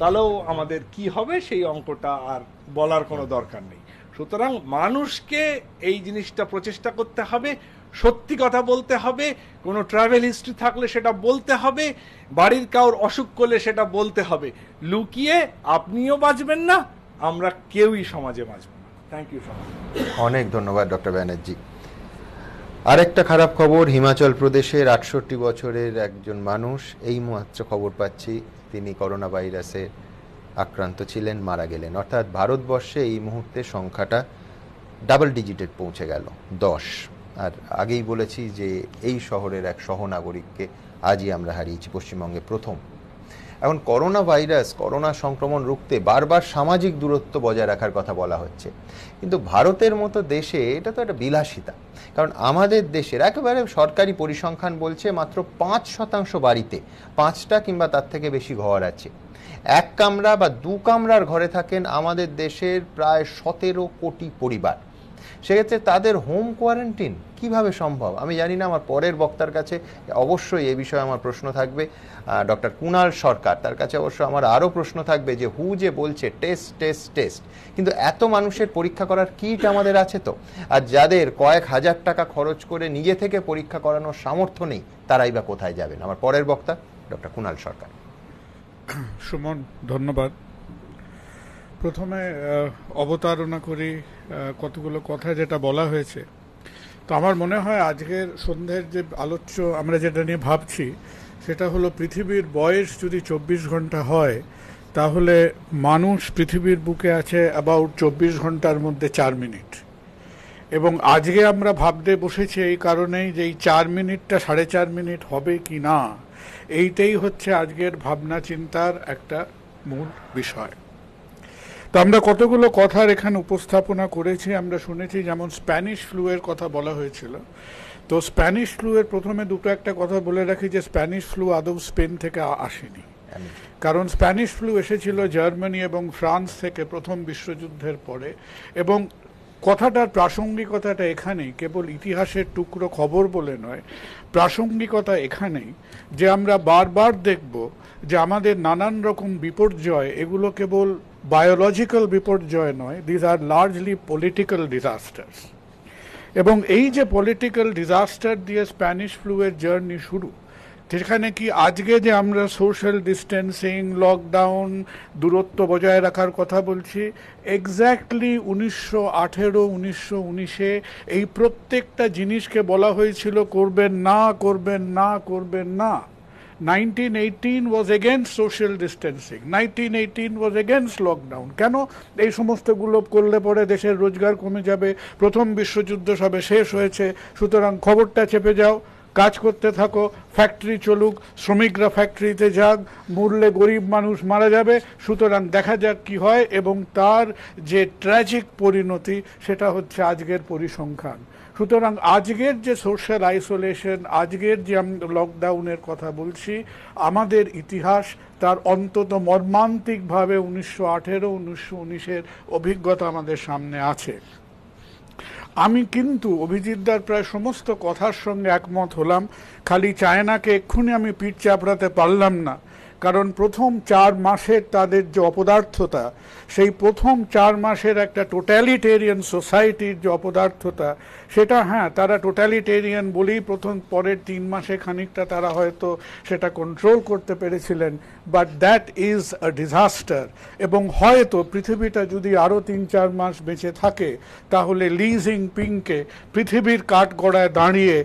Speaker 3: তাহলেও আমাদের কি হবে সেই অঙ্কটা আর বলার কোনো দরকার নেই সুতরাং মানুষকে এই জিনিসটা প্রচেষ্টা করতে হবে সত্যি কথা বলতে হবে কোনো ট্রাভেল হিস্ট্রি থাকলে সেটা বলতে হবে বাড়ির কাউর অসুখ করলে সেটা বলতে হবে লুকিয়ে আপনিও বাঁচবেন না আমরা কেউই সমাজে বাঁচব না থ্যাংক ইউ
Speaker 1: অনেক ধন্যবাদ ডক্টর ব্যানার্জি আরেকটা খারাপ খবর হিমাচল প্রদেশের আটষট্টি বছরের একজন মানুষ এই মাত্র খবর পাচ্ছি তিনি করোনা ভাইরাসের আক্রান্ত ছিলেন মারা গেলেন অর্থাৎ ভারতবর্ষে এই মুহূর্তে সংখ্যাটা ডাবল ডিজিটেড পৌঁছে গেল দশ আর আগেই বলেছি যে এই শহরের এক সহনাগরিককে আজই আমরা হারিয়েছি পশ্চিমবঙ্গে প্রথম এখন করোনা ভাইরাস করোনা সংক্রমণ রুখতে বারবার সামাজিক দূরত্ব বজায় রাখার কথা বলা হচ্ছে কিন্তু ভারতের মতো দেশে এটা তো একটা বিলাসিতা কারণ আমাদের দেশের একেবারে সরকারি পরিসংখ্যান বলছে মাত্র পাঁচ শতাংশ বাড়িতে পাঁচটা কিংবা তার থেকে বেশি ঘর আছে এক কামরা বা দু কামরার ঘরে থাকেন আমাদের দেশের প্রায় সতেরো কোটি পরিবার সেক্ষেত্রে তাদের হোম কোয়ারেন্টিন কিভাবে সম্ভব আমি জানি না আমার পরের বক্তার কাছে অবশ্যই এ বিষয়ে আমার প্রশ্ন থাকবে ডক্টর কুনাল সরকার তার কাছে অবশ্য আমার আরও প্রশ্ন থাকবে যে হু যে বলছে টেস্ট টেস্ট টেস্ট কিন্তু এত মানুষের পরীক্ষা করার কিট আমাদের আছে তো আর যাদের কয়েক হাজার টাকা খরচ করে নিজে থেকে পরীক্ষা করানোর সামর্থ্য নেই তারাই বা কোথায় যাবেন আমার পরের বক্তা ডক্টর কুনাল
Speaker 4: সরকার সুমন ধন্যবাদ প্রথমে অবতারণা করি কতগুলো কথা যেটা বলা হয়েছে তো আমার মনে হয় আজকের সন্ধ্যের যে আলোচ্য আমরা যেটা নিয়ে ভাবছি সেটা হলো পৃথিবীর বয়স যদি চব্বিশ ঘন্টা হয় তাহলে মানুষ পৃথিবীর বুকে আছে অ্যাবাউট চব্বিশ ঘন্টার মধ্যে চার মিনিট এবং আজকে আমরা ভাবতে বসেছি এই কারণেই যে এই চার মিনিটটা সাড়ে চার মিনিট হবে কি না এইটাই হচ্ছে আজকের ভাবনা চিন্তার একটা মূল বিষয় তো আমরা কতগুলো কথার এখানে উপস্থাপনা করেছি আমরা শুনেছি যেমন স্প্যানিশ ফ্লুয়ের কথা বলা হয়েছিল তো স্প্যানিশ ফ্লুয়ের প্রথমে দুটো একটা কথা বলে রাখি যে স্প্যানিশ ফ্লু আদৌ স্পেন থেকে আসেনি কারণ স্প্যানিশ ফ্লু এসেছিল জার্মানি এবং ফ্রান্স থেকে প্রথম বিশ্বযুদ্ধের পরে এবং কথাটার প্রাসঙ্গিকতাটা এখানেই কেবল ইতিহাসের টুকরো খবর বলে নয় প্রাসঙ্গিকতা এখানে যে আমরা বারবার দেখব যে আমাদের নানান রকম বিপর্যয় এগুলো কেবল বায়োলজিক্যাল বিপর্যয় নয় these are largely political disasters এবং এই যে পলিটিক্যাল ডিজাস্টার দিয়ে স্প্যানিশ ফ্লুয়ের জার্নি শুরু যেখানে কি আজকে যে আমরা সোশ্যাল ডিস্টেন্সিং লকডাউন দূরত্ব বজায় রাখার কথা বলছি এক্স্যাক্টলি উনিশশো আঠেরো উনিশশো উনিশে এই প্রত্যেকটা জিনিসকে বলা হয়েছিল করবেন না করবেন না করবেন না nineteen was against social distancing nineteen eighteen was against lockdown কেন এই সমস্তগুলো করলে পরে দেশের রোজগার কমে যাবে প্রথম বিশ্বযুদ্ধ সবে শেষ হয়েছে সুতরাং খবরটা চেপে যাও কাজ করতে থাকো ফ্যাক্টরি চলুক শ্রমিকরা ফ্যাক্টরিতে যাক মূল্যে গরিব মানুষ মারা যাবে সুতরাং দেখা যাক কি হয় এবং তার যে ট্র্যাজিক পরিণতি সেটা হচ্ছে আজকের পরিসংখ্যান সুতরাং আজকের যে সোশ্যাল আইসোলেশন আজকের যে আমি লকডাউনের কথা বলছি আমাদের ইতিহাস তার অন্তত মর্মান্তিকভাবে উনিশশো আঠেরো উনিশশো উনিশের অভিজ্ঞতা আমাদের সামনে আছে আমি কিন্তু অভিজিৎদার প্রায় সমস্ত কথার সঙ্গে একমত হলাম খালি চায়নাকে এক্ষুনি আমি পিঠ চাপড়াতে পারলাম না কারণ প্রথম চার মাসের তাদের যে অপদার্থতা সেই প্রথম চার মাসের একটা টোটালিটেরিয়ান সোসাইটির যে অপদার্থতা সেটা হ্যাঁ তারা টোটালিটেরিয়ান বলেই প্রথম পরের তিন মাসে খানিকটা তারা হয়তো সেটা কন্ট্রোল করতে পেরেছিলেন but that is a disaster এবং হয়তো পৃথিবীটা যদি আরও তিন চার মাস বেঁচে থাকে তাহলে লিজিং পিংকে পৃথিবীর কাঠগড়ায় দাঁড়িয়ে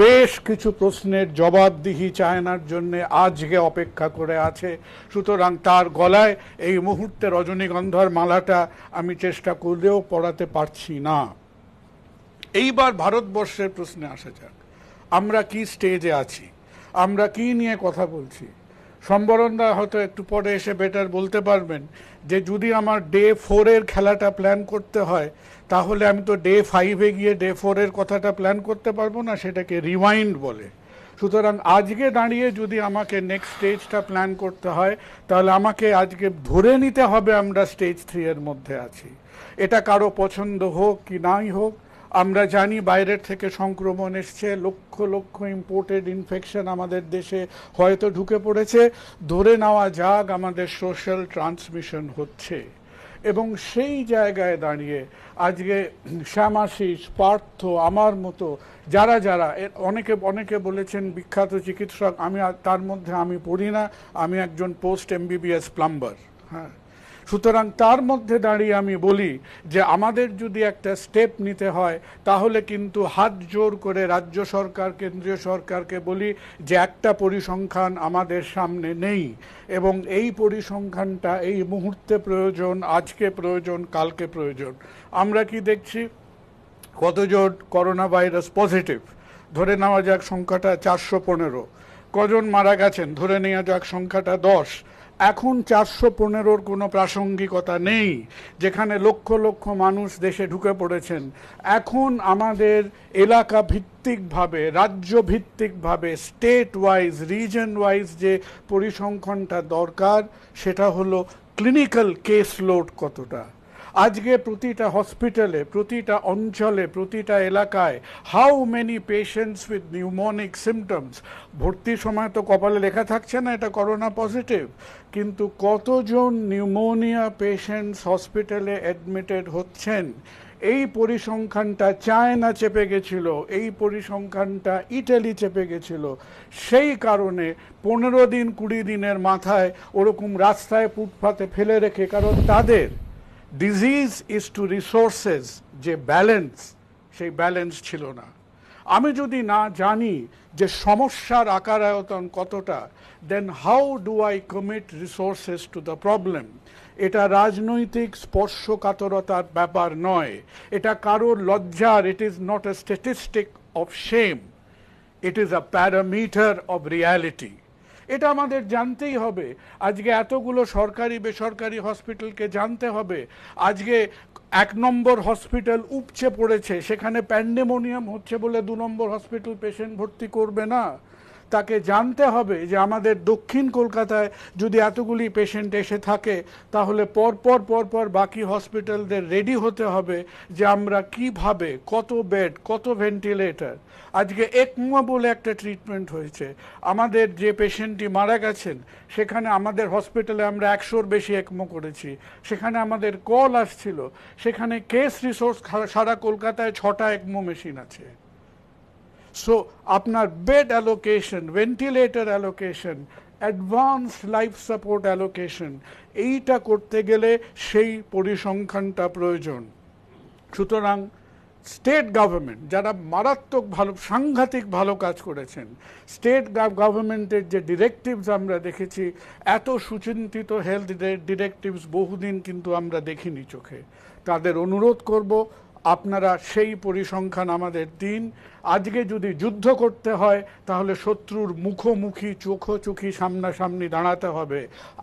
Speaker 4: বেশ কিছু প্রশ্নের জবাবদিহি চায়নার জন্য আজকে অপেক্ষা করে আছে সুতরাং তার গলায় এই মুহূর্তে রজনীগন্ধার মালাটা আমি চেষ্টা করলেও পড়াতে পারছি না এইবার ভারতবর্ষের প্রশ্নে আসা যাক আমরা কি স্টেজে আছি আমরা কি নিয়ে কথা বলছি সম্বরণদা হয়তো একটু পরে এসে বেটার বলতে পারবেন যে যদি আমার ডে ফোরের খেলাটা প্ল্যান করতে হয় তাহলে আমি তো ডে ফাইভে গিয়ে ডে ফোরের কথাটা প্ল্যান করতে পারবো না সেটাকে রিমাইন্ড বলে সুতরাং আজকে দাঁড়িয়ে যদি আমাকে নেক্সট স্টেজটা প্ল্যান করতে হয় তাহলে আমাকে আজকে ধরে নিতে হবে আমরা স্টেজ থ্রি এর মধ্যে আছি এটা কারো পছন্দ হোক কি নাই হোক আমরা জানি বাইরের থেকে সংক্রমণ এসছে লক্ষ লক্ষ ইম্পোর্টেড ইনফেকশন আমাদের দেশে হয়তো ঢুকে পড়েছে ধরে নেওয়া যাক আমাদের সোশ্যাল ট্রান্সমিশন হচ্ছে এবং সেই জায়গায় দাঁড়িয়ে আজকে শ্যামাশিস পার্থ আমার মতো যারা যারা অনেকে অনেকে বলেছেন বিখ্যাত চিকিৎসক আমি তার মধ্যে আমি পড়ি না আমি একজন পোস্ট এমবিবিএস প্লাম্বার হ্যাঁ সুতরাং তার মধ্যে দাঁড়িয়ে আমি বলি যে আমাদের যদি একটা স্টেপ নিতে হয় তাহলে কিন্তু হাত জোর করে রাজ্য সরকার কেন্দ্রীয় সরকারকে বলি যে একটা পরিসংখ্যান আমাদের সামনে নেই এবং এই পরিসংখ্যানটা এই মুহূর্তে প্রয়োজন আজকে প্রয়োজন কালকে প্রয়োজন আমরা কি দেখছি কতজন করোনা ভাইরাস পজিটিভ ধরে নেওয়া যাক সংখ্যাটা চারশো পনেরো কজন মারা গেছেন ধরে নেওয়া যাক সংখ্যাটা দশ এখন চারশো পনেরোর কোনো প্রাসঙ্গিকতা নেই যেখানে লক্ষ লক্ষ মানুষ দেশে ঢুকে পড়েছেন এখন আমাদের এলাকা ভিত্তিকভাবে রাজ্য ভিত্তিকভাবে স্টেট ওয়াইজ রিজন ওয়াইজ যে পরিসংখ্যানটা দরকার সেটা হলো ক্লিনিক্যাল কেস লোড কতটা আজকে প্রতিটা হসপিটালে প্রতিটা অঞ্চলে প্রতিটা এলাকায় how many patients with pneumonic symptoms ভর্তির সময় তো কপালে লেখা থাকছে না এটা করোনা পজিটিভ কিন্তু কতজন নিউমোনিয়া পেশেন্টস হসপিটালে অ্যাডমিটেড হচ্ছেন এই পরিসংখ্যানটা চায়না চেপে গেছিল এই পরিসংখ্যানটা ইটালি চেপে গেছিল সেই কারণে পনেরো দিন কুড়ি দিনের মাথায় ওরকম রাস্তায় ফুটপাতে ফেলে রেখে কারণ তাদের ডিজিজ ইজ টু রিসোর্সেস যে ব্যালেন্স সেই ব্যালেন্স ছিল না আমি যদি না জানি যে সমস্যার আকার আয়তন কতটা then how do I commit resources to the problem এটা রাজনৈতিক স্পর্শকাতরতার ব্যাপার নয় এটা কারোর লজ্জার it is not a statistic of shame it is a parameter of reality এটা আমাদের জানতেই হবে আজকে এতগুলো সরকারি বেসরকারি হসপিটালকে জানতে হবে আজকে এক নম্বর হসপিটাল উপচে পড়েছে সেখানে প্যান্ডেমোনিয়াম হচ্ছে বলে দু নম্বর হসপিটাল পেশেন্ট ভর্তি করবে না তাকে জানতে হবে যে আমাদের দক্ষিণ কলকাতায় যদি এতগুলি পেশেন্ট এসে থাকে তাহলে পরপর পরপর বাকি হসপিটালদের রেডি হতে হবে যে আমরা কিভাবে কত বেড কত ভেন্টিলেটার আজকে একমুয়া বলে একটা ট্রিটমেন্ট হয়েছে আমাদের যে পেশেন্টটি মারা গেছেন সেখানে আমাদের হসপিটালে আমরা একশোর বেশি একমো করেছি সেখানে আমাদের কল আসছিল সেখানে কেস রিসোর্স সারা কলকাতায় ছটা একমো মেশিন আছে সো আপনার bed allocation ventilator allocation advance life support allocation এইটা করতে গেলে সেই পরিসংখ্যানটা প্রয়োজন সুতরাং স্টেট গভর্নমেন্ট যারা মারাত্মক ভালো সাংঘাতিক ভালো কাজ করেছেন স্টেট গভর্নমেন্টের যে ডিরেক্টিভস আমরা দেখেছি এত সুচিন্তিত হেলথ ডিরেক্টিভস বহুদিন কিন্তু আমরা দেখিনি চোখে তাদের অনুরোধ করব আপনারা সেই পরিসংখ্যান আমাদের দিন আজকে যদি যুদ্ধ করতে হয় তাহলে শত্রুর মুখোমুখি চোখি সামনাসামনি দাঁড়াতে হবে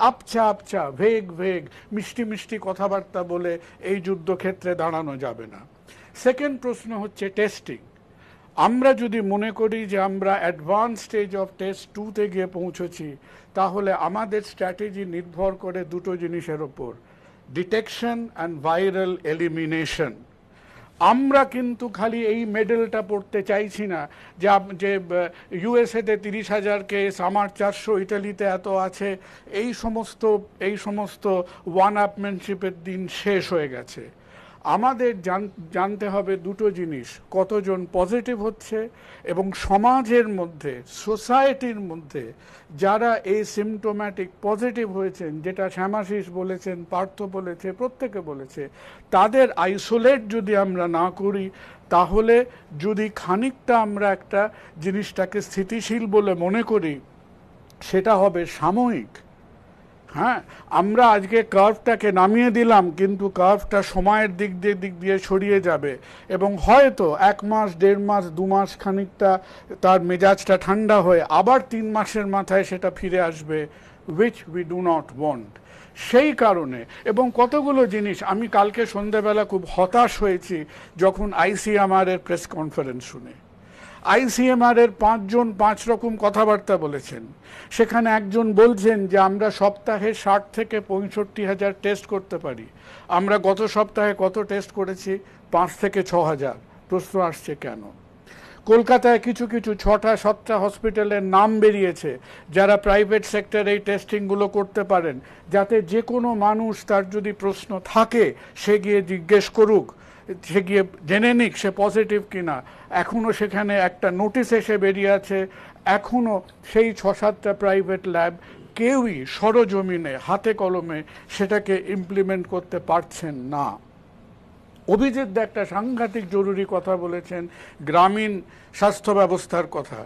Speaker 4: আপচা আপচা ভেগ ভেগ মিষ্টি মিষ্টি কথাবার্তা বলে এই যুদ্ধক্ষেত্রে দাঁড়ানো যাবে না সেকেন্ড প্রশ্ন হচ্ছে টেস্টিং আমরা যদি মনে করি যে আমরা অ্যাডভান্স স্টেজ অফ টেস্ট টুতে গিয়ে পৌঁছেছি তাহলে আমাদের স্ট্র্যাটেজি নির্ভর করে দুটো জিনিসের ওপর ডিটেকশন অ্যান্ড ভাইরাল এলিমিনেশন আমরা কিন্তু খালি এই মেডেলটা পড়তে চাইছি না যে যে ইউএসএতে তিরিশ হাজার কেস আমার চারশো ইটালিতে এত আছে এই সমস্ত এই সমস্ত ওয়ান আপম্যানশিপের দিন শেষ হয়ে গেছে আমাদের জানতে হবে দুটো জিনিস কতজন পজিটিভ হচ্ছে এবং সমাজের মধ্যে সোসাইটির মধ্যে যারা এই সিমটোম্যাটিক পজিটিভ হয়েছেন যেটা শ্যামাশিস বলেছেন পার্থ বলেছে প্রত্যেকে বলেছে তাদের আইসোলেট যদি আমরা না করি তাহলে যদি খানিকটা আমরা একটা জিনিসটাকে স্থিতিশীল বলে মনে করি সেটা হবে সাময়িক হ্যাঁ আমরা আজকে কার্ভটাকে নামিয়ে দিলাম কিন্তু কার্ভটা সময়ের দিক দিয়ে দিক দিয়ে সরিয়ে যাবে এবং হয়তো এক মাস দেড় মাস দু মাস খানিকটা তার মেজাজটা ঠান্ডা হয়ে আবার তিন মাসের মাথায় সেটা ফিরে আসবে which we do not want সেই কারণে এবং কতগুলো জিনিস আমি কালকে সন্ধ্যাবেলা খুব হতাশ হয়েছি যখন আইসিএমআর এর প্রেস কনফারেন্স শুনে আইসিএমআর এর পাঁচজন পাঁচ রকম কথাবার্তা বলেছেন সেখানে একজন বলছেন যে আমরা সপ্তাহে ষাট থেকে পঁয়ষট্টি হাজার টেস্ট করতে পারি আমরা গত সপ্তাহে কত টেস্ট করেছি পাঁচ থেকে ছ হাজার প্রশ্ন আসছে কেন কলকাতায় কিছু কিছু ছটা সাতটা হসপিটালের নাম বেরিয়েছে যারা প্রাইভেট সেক্টরে এই টেস্টিংগুলো করতে পারেন যাতে যে কোনো মানুষ তার যদি প্রশ্ন থাকে সে গিয়ে জিজ্ঞেস করুক সে গিয়ে জেনে নিক সে পজিটিভ কিনা এখনও সেখানে একটা নোটিশ এসে বেরিয়ে আছে এখনও সেই ছ সাতটা প্রাইভেট ল্যাব কেউই সরজমিনে হাতে কলমে সেটাকে ইমপ্লিমেন্ট করতে পারছেন না অভিজিৎ একটা সাংঘাতিক জরুরি কথা বলেছেন গ্রামীণ স্বাস্থ্য ব্যবস্থার কথা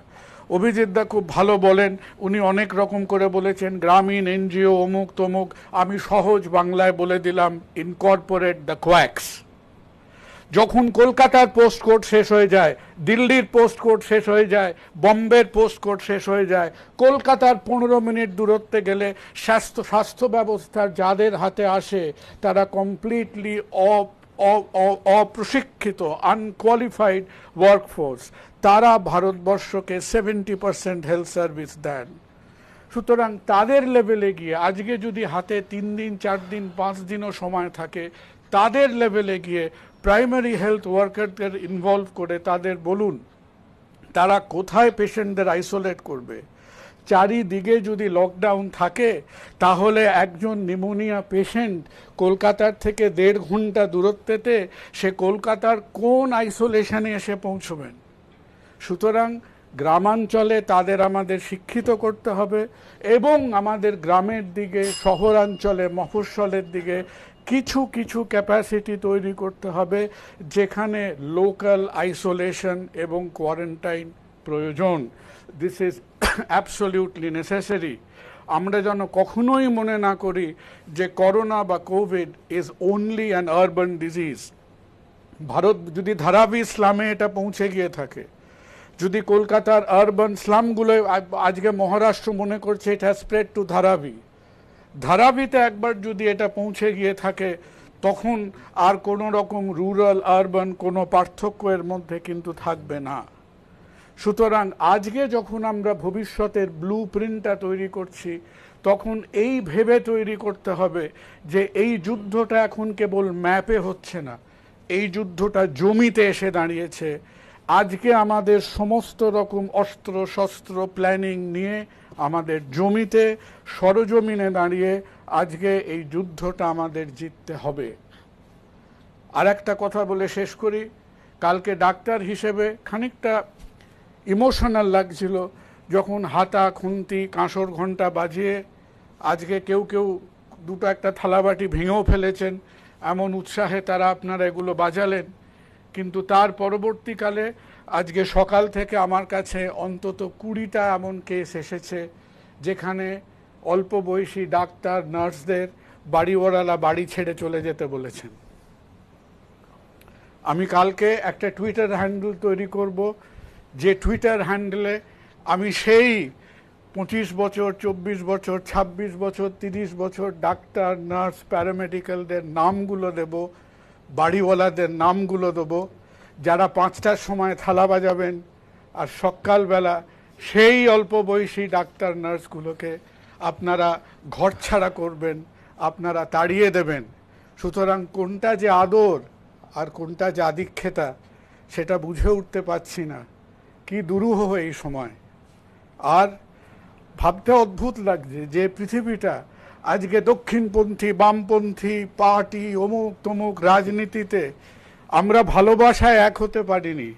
Speaker 4: অভিজিৎ দা খুব ভালো বলেন উনি অনেক রকম করে বলেছেন গ্রামীণ এনজিও অমুক তমুক আমি সহজ বাংলায় বলে দিলাম ইনকর্পোরেট দ্য কোয়াক্স যখন কলকাতার পোস্ট কোড শেষ হয়ে যায় দিল্লির পোস্ট কোড শেষ হয়ে যায় বম্বের পোস্ট কোড শেষ হয়ে যায় কলকাতার পনেরো মিনিট দূরত্বে গেলে স্বাস্থ্য স্বাস্থ্য ব্যবস্থার যাদের হাতে আসে তারা কমপ্লিটলি অপ্রশিক্ষিত আনকোয়ালিফাইড ওয়ার্কফোর্স তারা ভারতবর্ষকে সেভেন্টি পার্সেন্ট হেলথ সার্ভিস দেন সুতরাং তাদের লেভেলে গিয়ে আজকে যদি হাতে তিন দিন চার দিন পাঁচ দিনও সময় থাকে তাদের লেভেলে গিয়ে প্রাইমারি হেলথ ওয়ার্কারদের ইনভলভ করে তাদের বলুন তারা কোথায় পেশেন্টদের আইসোলেট করবে চারিদিকে যদি লকডাউন থাকে তাহলে একজন নিমোনিয়া পেশেন্ট কলকাতার থেকে দেড় ঘন্টা দূরত্বেতে সে কলকাতার কোন আইসোলেশনে এসে পৌঁছবেন সুতরাং গ্রামাঞ্চলে তাদের আমাদের শিক্ষিত করতে হবে এবং আমাদের গ্রামের দিকে শহরাঞ্চলে মফস্বলের দিকে কিছু কিছু ক্যাপাসিটি তৈরি করতে হবে যেখানে লোকাল আইসোলেশন এবং কোয়ারেন্টাইন প্রয়োজন দিস ইজ অ্যাবসলিউটলি নেসেসারি আমরা যেন কখনোই মনে না করি যে করোনা বা covid is only an urban disease ভারত যদি ধারাবি স্লামে এটা পৌঁছে গিয়ে থাকে যদি কলকাতার আরবান স্লামগুলো আজকে মহারাষ্ট্র মনে করছে it has spread to Dharavi ধারাবিতে একবার যদি এটা পৌঁছে গিয়ে থাকে তখন আর কোনো রকম রুরাল আরবান কোনো পার্থক্যের মধ্যে কিন্তু থাকবে না সুতরাং আজকে যখন আমরা ভবিষ্যতের ব্লু প্রিন্টটা তৈরি করছি তখন এই ভেবে তৈরি করতে হবে যে এই যুদ্ধটা এখন কেবল ম্যাপে হচ্ছে না এই যুদ্ধটা জমিতে এসে দাঁড়িয়েছে আজকে আমাদের সমস্ত রকম অস্ত্র শস্ত্র প্ল্যানিং নিয়ে আমাদের জমিতে সরজমিনে দাঁড়িয়ে আজকে এই যুদ্ধটা আমাদের জিততে হবে আর একটা কথা বলে শেষ করি কালকে ডাক্তার হিসেবে খানিকটা ইমোশনাল লাগছিল যখন হাতা খুন্তি কাঁসর ঘন্টা বাজিয়ে আজকে কেউ কেউ দুটো একটা থালাবাটি ভেঙেও ফেলেছেন এমন উৎসাহে তারা আপনারা এগুলো বাজালেন কিন্তু তার পরবর্তীকালে আজকে সকাল থেকে আমার কাছে অন্তত কুড়িটা এমন কেস এসেছে যেখানে অল্প বয়সী ডাক্তার নার্সদের বাড়িওয়ালারা বাড়ি ছেড়ে চলে যেতে বলেছেন আমি কালকে একটা টুইটার হ্যান্ডেল তৈরি করব যে টুইটার হ্যান্ডেলে আমি সেই পঁচিশ বছর চব্বিশ বছর ২৬ বছর ৩০ বছর ডাক্তার নার্স প্যারামেডিক্যালদের নামগুলো দেবো বাড়িওয়ালাদের নামগুলো দেবো যারা পাঁচটার সময় থালা বাজাবেন আর সকালবেলা সেই অল্প বয়সী ডাক্তার নার্সগুলোকে আপনারা ঘর ছাড়া করবেন আপনারা তাড়িয়ে দেবেন সুতরাং কোনটা যে আদর আর কোনটা যে আদিক্ষেতা সেটা বুঝে উঠতে পারছি না কি দুরূহ এই সময় আর ভাবতে অদ্ভুত লাগছে যে পৃথিবীটা আজকে দক্ষিণপন্থী বামপন্থী পার্টি অমুক তমুক রাজনীতিতে আমরা ভালোবাসায় এক হতে পারিনি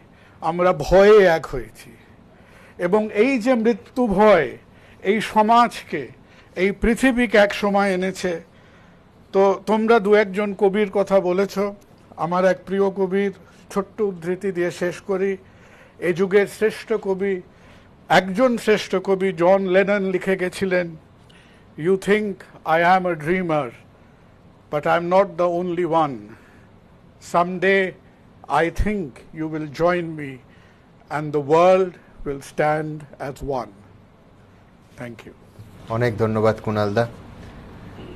Speaker 4: আমরা ভয়ে এক হয়েছি এবং এই যে মৃত্যু ভয় এই সমাজকে এই পৃথিবীকে এক সময় এনেছে তো তোমরা দু একজন কবির কথা বলেছ আমার এক প্রিয় কবির ছোট্ট উদ্ধৃতি দিয়ে শেষ করি এ যুগের শ্রেষ্ঠ কবি একজন শ্রেষ্ঠ কবি জন লেনন লিখে গেছিলেন You think I am a dreamer, but I'm not the only one. Someday I think you will join me and the world will stand as one. Thank you.
Speaker 1: অনেক ধন্যবাদ কুনালদা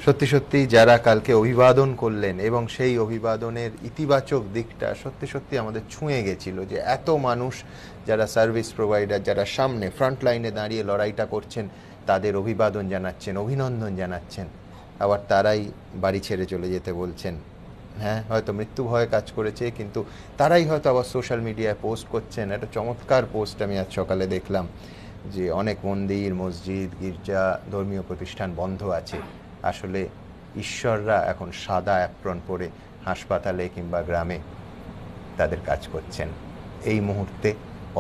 Speaker 1: সত্যি সত্যি যারা কালকে অভিবাদন করলেন এবং সেই অভিবাদনের ইতিবাচক দিকটা সত্যি সত্যি আমাদের ছুঁয়ে গেছিল যে এত মানুষ যারা সার্ভিস প্রোভাইডার যারা সামনে ফ্রন্টলাইনে দাঁড়িয়ে লড়াইটা করছেন তাদের অভিবাদন জানাচ্ছেন অভিনন্দন জানাচ্ছেন আবার তারাই বাড়ি ছেড়ে চলে যেতে বলছেন হ্যাঁ হয়তো মৃত্যু ভয়ে কাজ করেছে কিন্তু তারাই হয়তো আবার সোশ্যাল মিডিয়ায় পোস্ট করছেন একটা চমৎকার পোস্ট আমি আজ সকালে দেখলাম যে অনেক মন্দির মসজিদ গির্জা ধর্মীয় প্রতিষ্ঠান বন্ধ আছে আসলে ঈশ্বররা এখন সাদা অ্যাপ্রন পরে হাসপাতালে কিংবা গ্রামে তাদের কাজ করছেন এই মুহূর্তে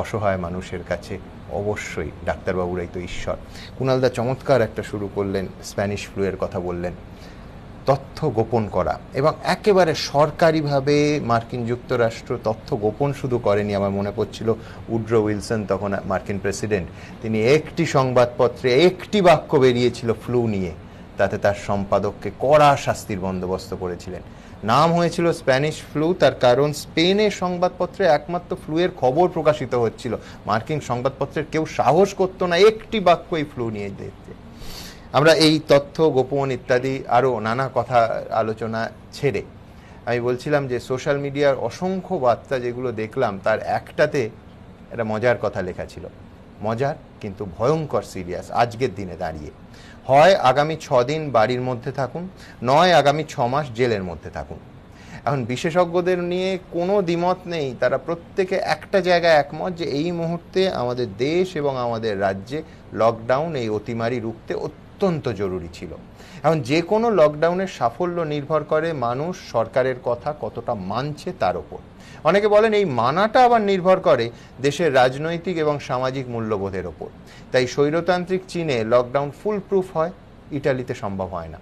Speaker 1: অসহায় মানুষের কাছে অবশ্যই ডাক্তারবাবুরাই তো ঈশ্বর কুণালদা চমৎকার একটা শুরু করলেন স্প্যানিশ ফ্লুয়ের কথা বললেন তথ্য গোপন করা এবং একেবারে সরকারিভাবে মার্কিন যুক্তরাষ্ট্র তথ্য গোপন শুধু করেনি আমার মনে পড়ছিল উড্রো উইলসন তখন মার্কিন প্রেসিডেন্ট তিনি একটি সংবাদপত্রে একটি বাক্য বেরিয়েছিল ফ্লু নিয়ে তাতে তার সম্পাদককে কড়া শাস্তির বন্দোবস্ত করেছিলেন নাম হয়েছিল স্প্যানিশ ফ্লু তার কারণ স্পেনের সংবাদপত্রে একমাত্র ফ্লুয়ের খবর প্রকাশিত হচ্ছিল মার্কিন সংবাদপত্রের কেউ সাহস করতো না একটি বাক্য এই ফ্লু নিয়ে দেখতে আমরা এই তথ্য গোপন ইত্যাদি আরও নানা কথা আলোচনা ছেড়ে আমি বলছিলাম যে সোশ্যাল মিডিয়ার অসংখ্য বার্তা যেগুলো দেখলাম তার একটাতে একটা মজার কথা লেখা ছিল মজার কিন্তু ভয়ঙ্কর সিরিয়াস আজকের দিনে দাঁড়িয়ে হয় আগামী ছ দিন বাড়ির মধ্যে থাকুন নয় আগামী ছ মাস জেলের মধ্যে থাকুন এখন বিশেষজ্ঞদের নিয়ে কোনো দ্বিমত নেই তারা প্রত্যেকে একটা জায়গায় একমত যে এই মুহূর্তে আমাদের দেশ এবং আমাদের রাজ্যে লকডাউন এই অতিমারি রুখতে অত্যন্ত জরুরি ছিল এখন যে কোনো লকডাউনের সাফল্য নির্ভর করে মানুষ সরকারের কথা কতটা মানছে তার ওপর অনেকে বলেন এই মানাটা আবার নির্ভর করে দেশের রাজনৈতিক এবং সামাজিক মূল্যবোধের ওপর তাই স্বৈরতান্ত্রিক চীনে লকডাউন ফুল প্রুফ হয় ইটালিতে সম্ভব হয় না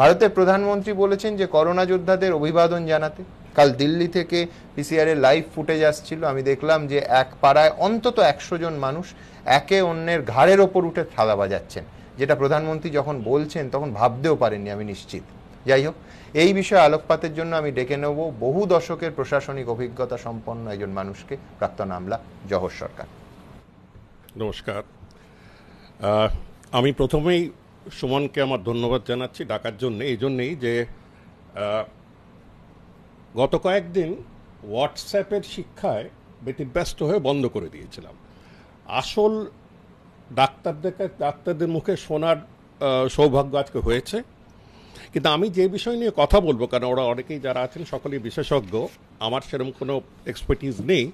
Speaker 1: ভারতের প্রধানমন্ত্রী বলেছেন যে করোনা যোদ্ধাদের অভিবাদন জানাতে কাল দিল্লি থেকে পিসিআর এর লাইভ ফুটেজ আসছিল আমি দেখলাম যে এক পাড়ায় অন্তত একশো জন মানুষ একে অন্যের ঘাড়ের ওপর উঠে থালা বাজাচ্ছেন যেটা প্রধানমন্ত্রী যখন বলছেন তখন ভাবতেও পারেননি আমি নিশ্চিত যাই হোক এই বিষয়ে আলোকপাতের জন্য আমি ডেকে নেব বহু দশকের প্রশাসনিক অভিজ্ঞতা সম্পন্ন একজন মানুষকে প্রাক্তন আমলা জহর সরকার
Speaker 5: নমস্কার আমি প্রথমেই সুমনকে আমার ধন্যবাদ জানাচ্ছি ডাকার জন্য এই জন্যেই যে গত কয়েকদিন হোয়াটসঅ্যাপের শিক্ষায় ব্যতিব্যস্ত হয়ে বন্ধ করে দিয়েছিলাম আসল ডাক্তারদের ডাক্তারদের মুখে শোনার সৌভাগ্য আজকে হয়েছে কিন্তু আমি যে বিষয় নিয়ে কথা বলবো কারণ ওরা অনেকেই যারা আছেন সকলেই বিশেষজ্ঞ আমার সেরকম কোনো এক্সপার্টিস নেই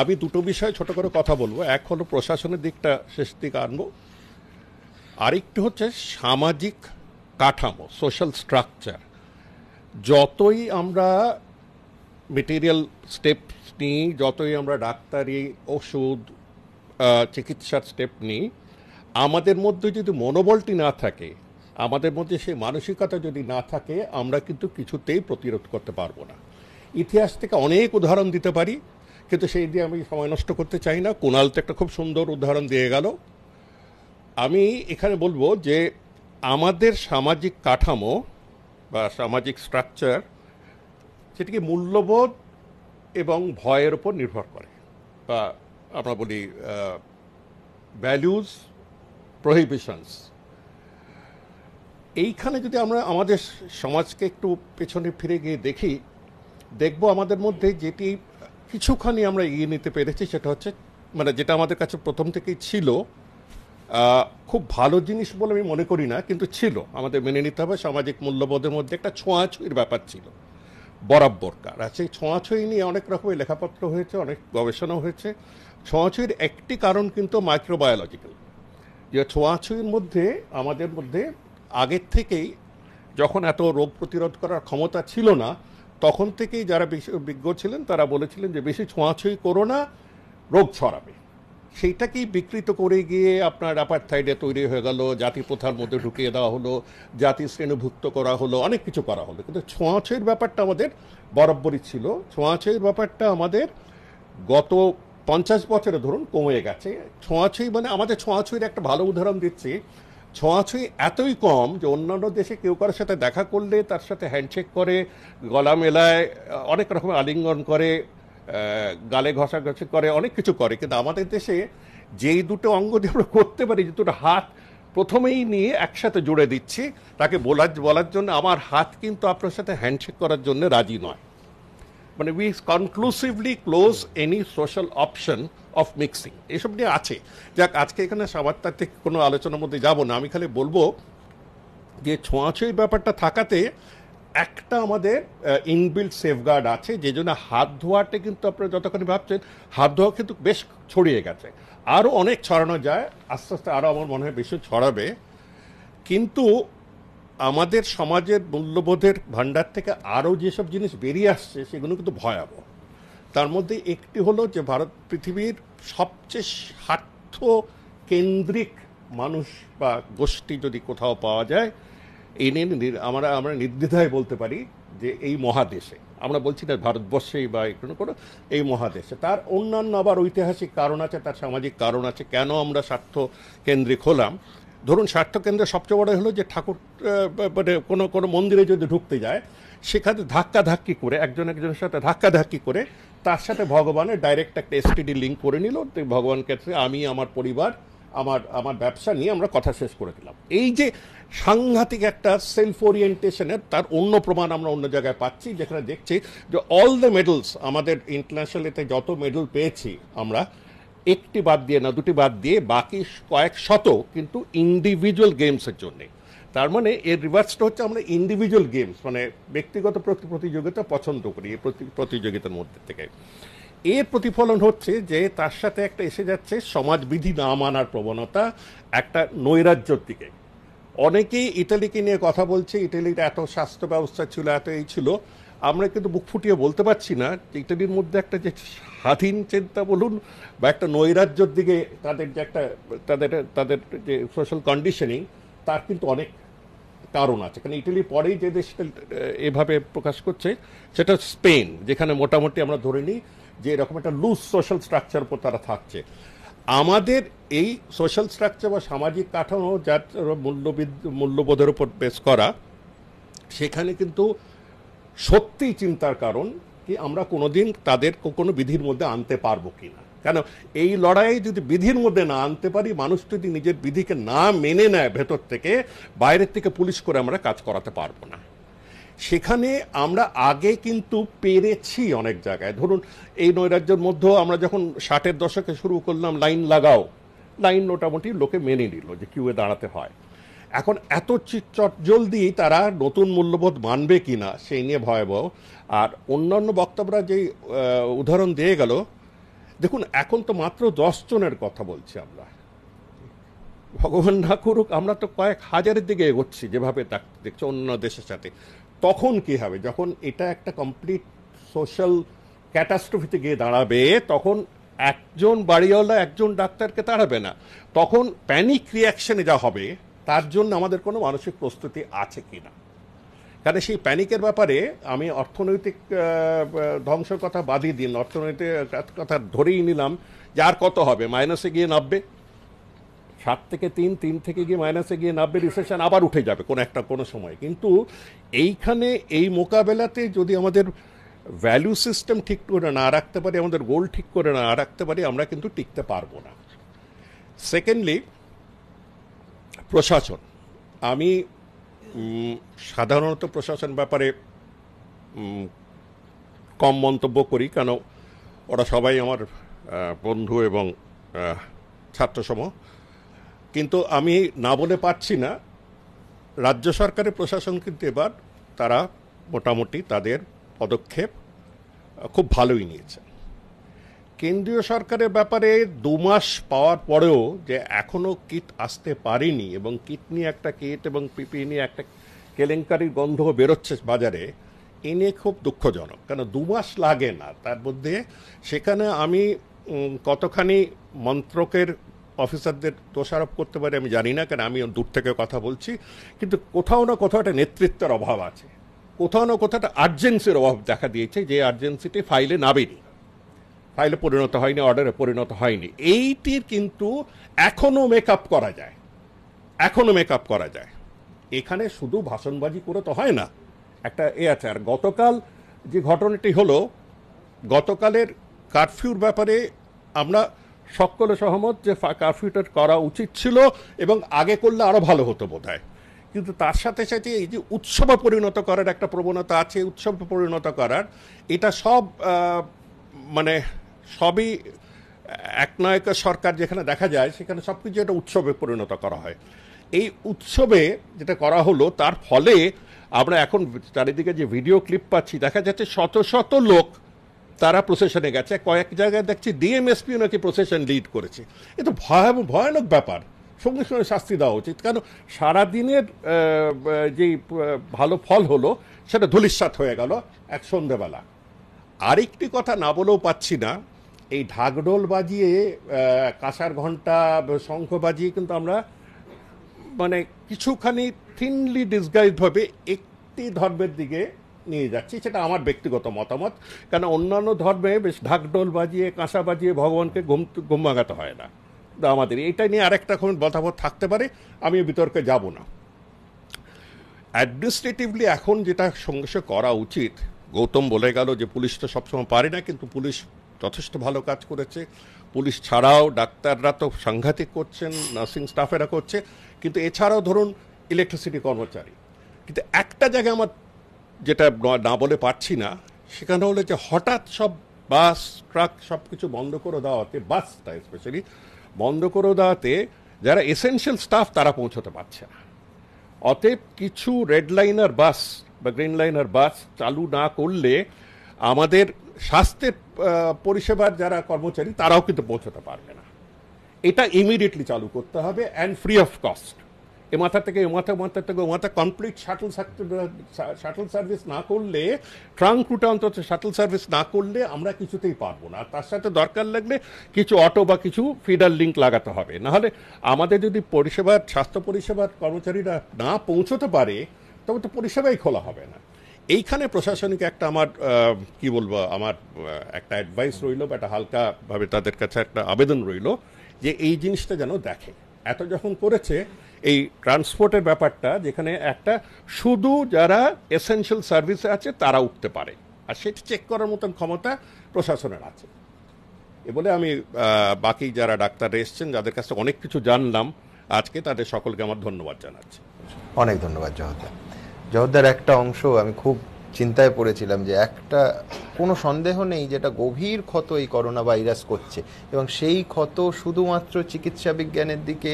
Speaker 5: আমি দুটো বিষয়ে ছোট করে কথা বলবো এক হলো প্রশাসনের দিকটা শেষ দিকে আনবো আরেকটি হচ্ছে সামাজিক কাঠামো সোশ্যাল স্ট্রাকচার যতই আমরা মেটেরিয়াল স্টেপস নিই যতই আমরা ডাক্তারি ওষুধ চিকিৎসার স্টেপ নিই আমাদের মধ্যে যদি মনোবলটি না থাকে আমাদের মধ্যে সেই মানসিকতা যদি না থাকে আমরা কিন্তু কিছুতেই প্রতিরোধ করতে পারবো না ইতিহাস থেকে অনেক উদাহরণ দিতে পারি কিন্তু সেই দিয়ে আমি সময় নষ্ট করতে চাই না কুণাল তো একটা খুব সুন্দর উদাহরণ দিয়ে গেল আমি এখানে বলবো যে আমাদের সামাজিক কাঠামো বা সামাজিক স্ট্রাকচার সেটিকে মূল্যবোধ এবং ভয়ের উপর নির্ভর করে বা আমরা বলি ভ্যালিউজ প্রহিবিশনস এইখানে যদি আমরা আমাদের সমাজকে একটু পেছনে ফিরে গিয়ে দেখি দেখব আমাদের মধ্যে যেটি কিছুখানি আমরা এগিয়ে নিতে পেরেছি সেটা হচ্ছে মানে যেটা আমাদের কাছে প্রথম থেকেই ছিল খুব ভালো জিনিস বলে আমি মনে করি না কিন্তু ছিল আমাদের মেনে নিতে হবে সামাজিক মূল্যবোধের মধ্যে একটা ছোঁয়াছুঁয়ির ব্যাপার ছিল বরাবরকার আর সেই ছোঁয়াছুঁয়ি নিয়ে অনেক রকমের লেখাপত্র হয়েছে অনেক গবেষণা হয়েছে ছোঁয়াছুঁয়ের একটি কারণ কিন্তু মাইক্রোবায়োলজিক্যাল যে ছোঁয়াছুঁয়ের মধ্যে আমাদের মধ্যে আগের থেকেই যখন এত রোগ প্রতিরোধ করার ক্ষমতা ছিল না তখন থেকেই যারা বিজ্ঞ ছিলেন তারা বলেছিলেন যে বেশি ছোঁয়াছুঁয়ি করো না রোগ ছড়াবে সেইটাকেই বিকৃত করে গিয়ে আপনার অ্যাপার্থাইডে তৈরি হয়ে গেল জাতি প্রথার মধ্যে ঢুকিয়ে দেওয়া হলো জাতি শ্রেণীভুক্ত করা হলো অনেক কিছু করা হলো কিন্তু ছোঁয়াছুঁয়ের ব্যাপারটা আমাদের বরাবরই ছিল ছোঁয়াছুঁয়ের ব্যাপারটা আমাদের গত পঞ্চাশ বছরে ধরুন কমে গেছে ছোঁয়াছুঁই মানে আমাদের ছোঁয়াছুঁইর একটা ভালো উদাহরণ দিচ্ছি ছোঁয়াছুঁই এতই কম যে অন্যান্য দেশে কেউ কারোর সাথে দেখা করলে তার সাথে হ্যান্ডশেক করে গলা মেলায় অনেক রকমের আলিঙ্গন করে গালে ঘষাঘষি করে অনেক কিছু করে কিন্তু আমাদের দেশে যেই দুটো অঙ্গ দিয়ে আমরা করতে পারি যে দুটো হাত প্রথমেই নিয়ে একসাথে জুড়ে দিচ্ছি তাকে বলার বলার জন্য আমার হাত কিন্তু আপনার সাথে হ্যান্ডশেক করার জন্য রাজি নয় মানে we conclusively close any social option of mixing এসব নিয়ে আছে যাক আজকে এখানে সাবাত্তাত্ত্বিক কোনো আলোচনার মধ্যে যাব না আমি খালি বলবো যে ছোঁয়াছুঁই ব্যাপারটা থাকাতে একটা আমাদের ইনবিল্ড সেফগার্ড আছে যে জন্য হাত ধোয়াটা কিন্তু আপনারা যতক্ষণ ভাবছেন হাত ধোয়া কিন্তু বেশ ছড়িয়ে গেছে আরও অনেক ছড়ানো যায় আস্তে আস্তে আরও আমার মনে হয় বেশি ছড়াবে কিন্তু আমাদের সমাজের মূল্যবোধের ভাণ্ডার থেকে আরও যেসব জিনিস বেরিয়ে আসছে সেগুলো কিন্তু ভয়াবহ তার মধ্যে একটি হলো যে ভারত পৃথিবীর সবচেয়ে স্বার্থ কেন্দ্রিক মানুষ বা গোষ্ঠী যদি কোথাও পাওয়া যায় এই নিয়ে আমরা আমরা নির্দ্বিধায় বলতে পারি যে এই মহাদেশে আমরা বলছি না ভারতবর্ষেই বা কোনো কোনো এই মহাদেশে তার অন্যান্য আবার ঐতিহাসিক কারণ আছে তার সামাজিক কারণ আছে কেন আমরা স্বার্থ কেন্দ্রিক হলাম ধরুন স্বাস্থ্যকেন্দ্রে সবচেয়ে বড় হলো যে ঠাকুর মানে কোনো কোনো মন্দিরে যদি ঢুকতে যায় সেখানে ধাক্কা ধাক্কি করে একজন একজনের সাথে ধাক্কা ধাক্কি করে তার সাথে ভগবানের ডাইরেক্ট একটা এসটিডি লিঙ্ক করে নিল ভগবানকে আমি আমার পরিবার আমার আমার ব্যবসা নিয়ে আমরা কথা শেষ করে দিলাম এই যে সাংঘাতিক একটা সেলফ ওরিয়েন্টেশনের তার অন্য প্রমাণ আমরা অন্য জায়গায় পাচ্ছি যেখানে দেখছি যে অল দ্য মেডেলস আমাদের ইন্টারন্যাশনালেতে যত মেডেল পেয়েছি আমরা একটি বাদ দিয়ে না দুটি বাদ দিয়ে বাকি কয়েক শত কিন্তু ইন্ডিভিজুয়াল গেমসের জন্যে তার মানে এর রিভার্সটা হচ্ছে আমরা ইন্ডিভিজুয়াল গেমস মানে ব্যক্তিগত প্রতিযোগিতা পছন্দ করি এই প্রতিযোগিতার মধ্যে থেকে এর প্রতিফলন হচ্ছে যে তার সাথে একটা এসে যাচ্ছে সমাজবিধি না মানার প্রবণতা একটা নৈরাজ্যর দিকে অনেকেই ইটালিকে নিয়ে কথা বলছে ইটালির এত স্বাস্থ্য ব্যবস্থা ছিল এত এই ছিল আমরা কিন্তু বুক ফুটিয়ে বলতে পারছি না যে ইটালির মধ্যে একটা যে স্বাধীন চিন্তা বলুন বা একটা নৈরাজ্যর দিকে তাদের যে একটা তাদের তাদের যে সোশ্যাল কন্ডিশনিং তার কিন্তু অনেক কারণ আছে কারণ ইটালির পরেই যে দেশটা এভাবে প্রকাশ করছে সেটা স্পেন যেখানে মোটামুটি আমরা ধরে নিই যে এরকম একটা লুজ সোশ্যাল স্ট্রাকচার উপর তারা থাকছে আমাদের এই সোশ্যাল স্ট্রাকচার বা সামাজিক কাঠামো যার মূল্যবিদ মূল্যবোধের উপর বেশ করা সেখানে কিন্তু সত্যিই চিন্তার কারণ কি আমরা কোনোদিন তাদের কোনো বিধির মধ্যে আনতে পারবো কি না কেন এই লড়াই যদি বিধির মধ্যে না আনতে পারি মানুষ যদি নিজের বিধিকে না মেনে নেয় ভেতর থেকে বাইরের থেকে পুলিশ করে আমরা কাজ করাতে পারবো না সেখানে আমরা আগে কিন্তু পেরেছি অনেক জায়গায় ধরুন এই নৈরাজ্যের মধ্যেও আমরা যখন ষাটের দশকে শুরু করলাম লাইন লাগাও লাইন মোটামুটি লোকে মেনে নিল যে কিউয়ে দাঁড়াতে হয় এখন এত চট জলদি তারা নতুন মূল্যবোধ মানবে কি না সেই নিয়ে ভয়াবহ আর অন্যান্য বক্তব্যরা যেই উদাহরণ দিয়ে গেল দেখুন এখন তো মাত্র জনের কথা বলছি আমরা ভগবান না করুক আমরা তো কয়েক হাজারের দিকে এগোচ্ছি যেভাবে দেখছো অন্য দেশের সাথে তখন কি হবে যখন এটা একটা কমপ্লিট সোশ্যাল ক্যাটাস্ট্রফিতে গিয়ে দাঁড়াবে তখন একজন বাড়িওয়ালা একজন ডাক্তারকে তাড়াবে না তখন প্যানিক রিয়াকশানে যা হবে তার জন্য আমাদের কোনো মানসিক প্রস্তুতি আছে কি না কারণ সেই প্যানিকের ব্যাপারে আমি অর্থনৈতিক ধ্বংসের কথা বাদই দিন অর্থনৈতিক কথা ধরেই নিলাম যে আর কত হবে মাইনাসে গিয়ে নামবে সাত থেকে তিন তিন থেকে গিয়ে মাইনাসে গিয়ে নামবে রিসেশন আবার উঠে যাবে কোনো একটা কোনো সময় কিন্তু এইখানে এই মোকাবেলাতে যদি আমাদের ভ্যালু সিস্টেম ঠিক করে না রাখতে পারি আমাদের গোল ঠিক করে না রাখতে পারি আমরা কিন্তু টিকতে পারবো না সেকেন্ডলি প্রশাসন আমি সাধারণত প্রশাসন ব্যাপারে কম মন্তব্য করি কেন ওরা সবাই আমার বন্ধু এবং ছাত্রসম কিন্তু আমি না বলে পারছি না রাজ্য সরকারের প্রশাসন কিন্তু এবার তারা মোটামুটি তাদের পদক্ষেপ খুব ভালোই নিয়েছে কেন্দ্রীয় সরকারের ব্যাপারে দু মাস পাওয়ার পরেও যে এখনো কিট আসতে পারেনি এবং কিট নিয়ে একটা কিট এবং পিপি নিয়ে একটা কেলেঙ্কারির গন্ধ বেরোচ্ছে বাজারে এ নিয়ে খুব দুঃখজনক কেন দু মাস লাগে না তার মধ্যে সেখানে আমি কতখানি মন্ত্রকের অফিসারদের দোষারোপ করতে পারি আমি জানি না কেন আমি দূর থেকে কথা বলছি কিন্তু কোথাও না কোথাও একটা নেতৃত্বের অভাব আছে কোথাও না কোথাও একটা আর্জেন্সির অভাব দেখা দিয়েছে যে আর্জেন্সিটি ফাইলে নাবেনি ফাইলে পরিণত হয়নি অর্ডারে পরিণত হয়নি এইটির কিন্তু এখনও মেক করা যায় এখনও মেক করা যায় এখানে শুধু ভাষণবাজি করে তো হয় না একটা এ আছে আর গতকাল যে ঘটনাটি হলো গতকালের কারফিউর ব্যাপারে আমরা সকলে সহমত যে কারফিউটা করা উচিত ছিল এবং আগে করলে আরও ভালো হতো বোধ কিন্তু তার সাথে সাথে এই যে উৎসবে পরিণত করার একটা প্রবণতা আছে উৎসবে পরিণত করার এটা সব মানে সবই একনায়ক সরকার যেখানে দেখা যায় সেখানে সব কিছু একটা উৎসবে পরিণত করা হয় এই উৎসবে যেটা করা হলো তার ফলে আমরা এখন চারিদিকে যে ভিডিও ক্লিপ পাচ্ছি দেখা যাচ্ছে শত শত লোক তারা প্রসেশনে গেছে কয়েক জায়গায় দেখছি ডিএমএসপিও নাকি প্রসেশন লিড করেছে এ তো ভয়াবহ ভয়ানক ব্যাপার সঙ্গে সঙ্গে শাস্তি দেওয়া উচিত কারণ সারাদিনের যে ভালো ফল হলো সেটা ধুলিস্বাত হয়ে গেল এক সন্ধ্যেবেলা আরেকটি কথা না বলেও পাচ্ছি না এই ঢাকডোল বাজিয়ে কাঁসার ঘন্টা শঙ্খ বাজিয়ে কিন্তু আমরা মানে কিছুখানি থিনলি ডিসগাইজডভাবে একটি ধর্মের দিকে নিয়ে যাচ্ছি সেটা আমার ব্যক্তিগত মতামত কেন অন্যান্য ধর্মে বেশ ঢাকডোল বাজিয়ে কাঁসা বাজিয়ে ভগবানকে ঘুম ঘুম হয় না আমাদের এটা নিয়ে আরেকটা খুব মতামত থাকতে পারে আমি বিতর্কে যাব না অ্যাডমিনিস্ট্রেটিভলি এখন যেটা সংঘর্ষ করা উচিত গৌতম বলে গেল যে পুলিশ তো সবসময় পারে না কিন্তু পুলিশ যথেষ্ট ভালো কাজ করেছে পুলিশ ছাড়াও ডাক্তাররা তো সাংঘাতিক করছেন নার্সিং স্টাফেরা করছে কিন্তু এছাড়াও ধরুন ইলেকট্রিসিটি কর্মচারী কিন্তু একটা জায়গায় আমার যেটা না বলে পারছি না সেখানে হলে যে হঠাৎ সব বাস ট্রাক সব কিছু বন্ধ করে দেওয়াতে বাসটা স্পেশালি বন্ধ করে দেওয়াতে যারা এসেনশিয়াল স্টাফ তারা পৌঁছতে পারছে না অতএব কিছু রেড লাইনার বাস বা গ্রিন লাইনার বাস চালু না করলে আমাদের স্বাস্থ্যের পরিষেবার যারা কর্মচারী তারাও কিন্তু পৌঁছাতে পারবে না এটা ইমিডিয়েটলি চালু করতে হবে অ্যান্ড ফ্রি অফ কস্ট এ মাথা থেকে এ মাথা মাথা থেকে ও মাথা কমপ্লিট শাটল শাটল সার্ভিস না করলে ট্রাঙ্ক রুটে অন্তত শাটল সার্ভিস না করলে আমরা কিছুতেই পারবো না তার সাথে দরকার লাগলে কিছু অটো বা কিছু ফিডার লিঙ্ক লাগাতে হবে নাহলে আমাদের যদি পরিষেবার স্বাস্থ্য পরিষেবার কর্মচারীরা না পৌঁছতে পারে তবে তো পরিষেবাই খোলা হবে না এইখানে প্রশাসনিক একটা আমার কি বলবো আমার একটা অ্যাডভাইস রইল বা একটা হালকাভাবে তাদের কাছে একটা আবেদন রইল যে এই জিনিসটা যেন দেখে এত যখন করেছে এই ট্রান্সপোর্টের ব্যাপারটা যেখানে একটা শুধু যারা এসেনশিয়াল সার্ভিসে আছে তারা উঠতে পারে আর সেটা চেক করার মতন ক্ষমতা প্রশাসনের আছে এ বলে আমি বাকি যারা ডাক্তার এসছেন যাদের কাছে অনেক কিছু জানলাম আজকে তাদের সকলকে আমার ধন্যবাদ জানাচ্ছি
Speaker 1: অনেক ধন্যবাদ জহতা জহরদার একটা অংশ আমি খুব চিন্তায় পড়েছিলাম যে একটা কোনো সন্দেহ নেই যেটা গভীর ক্ষত এই করোনা ভাইরাস করছে এবং সেই ক্ষত শুধুমাত্র চিকিৎসা বিজ্ঞানের দিকে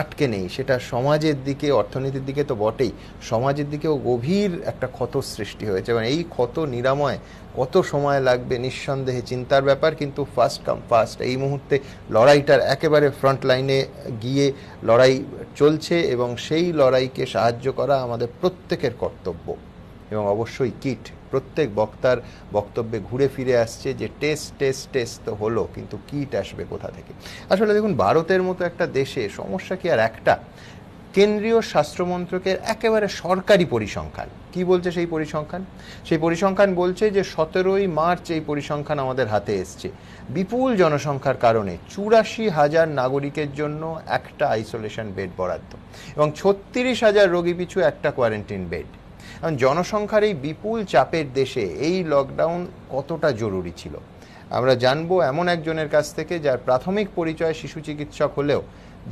Speaker 1: আটকে নেই সেটা সমাজের দিকে অর্থনীতির দিকে তো বটেই সমাজের দিকেও গভীর একটা ক্ষত সৃষ্টি হয়েছে এবং এই ক্ষত নিরাময় কত সময় লাগবে নিঃসন্দেহে চিন্তার ব্যাপার কিন্তু ফার্স্ট কাম ফার্স্ট এই মুহূর্তে লড়াইটার একেবারে ফ্রন্ট লাইনে গিয়ে লড়াই চলছে এবং সেই লড়াইকে সাহায্য করা আমাদের প্রত্যেকের কর্তব্য এবং অবশ্যই কিট প্রত্যেক বক্তার বক্তব্যে ঘুরে ফিরে আসছে যে টেস্ট টেস্ট টেস্ট তো হলো কিন্তু কিট আসবে কোথা থেকে আসলে দেখুন ভারতের মতো একটা দেশে সমস্যা কি আর একটা কেন্দ্রীয় স্বাস্থ্যমন্ত্রকের একেবারে সরকারি পরিসংখ্যান কি বলছে সেই পরিসংখ্যান সেই পরিসংখ্যান বলছে যে সতেরোই মার্চ এই পরিসংখ্যান আমাদের হাতে এসছে বিপুল জনসংখ্যার কারণে চুরাশি হাজার নাগরিকের জন্য একটা আইসোলেশন বেড বরাদ্দ এবং ছত্রিশ হাজার রোগী পিছু একটা কোয়ারেন্টিন বেড কারণ জনসংখ্যার এই বিপুল চাপের দেশে এই লকডাউন কতটা জরুরি ছিল আমরা জানব এমন একজনের কাছ থেকে যার প্রাথমিক পরিচয় শিশু চিকিৎসক হলেও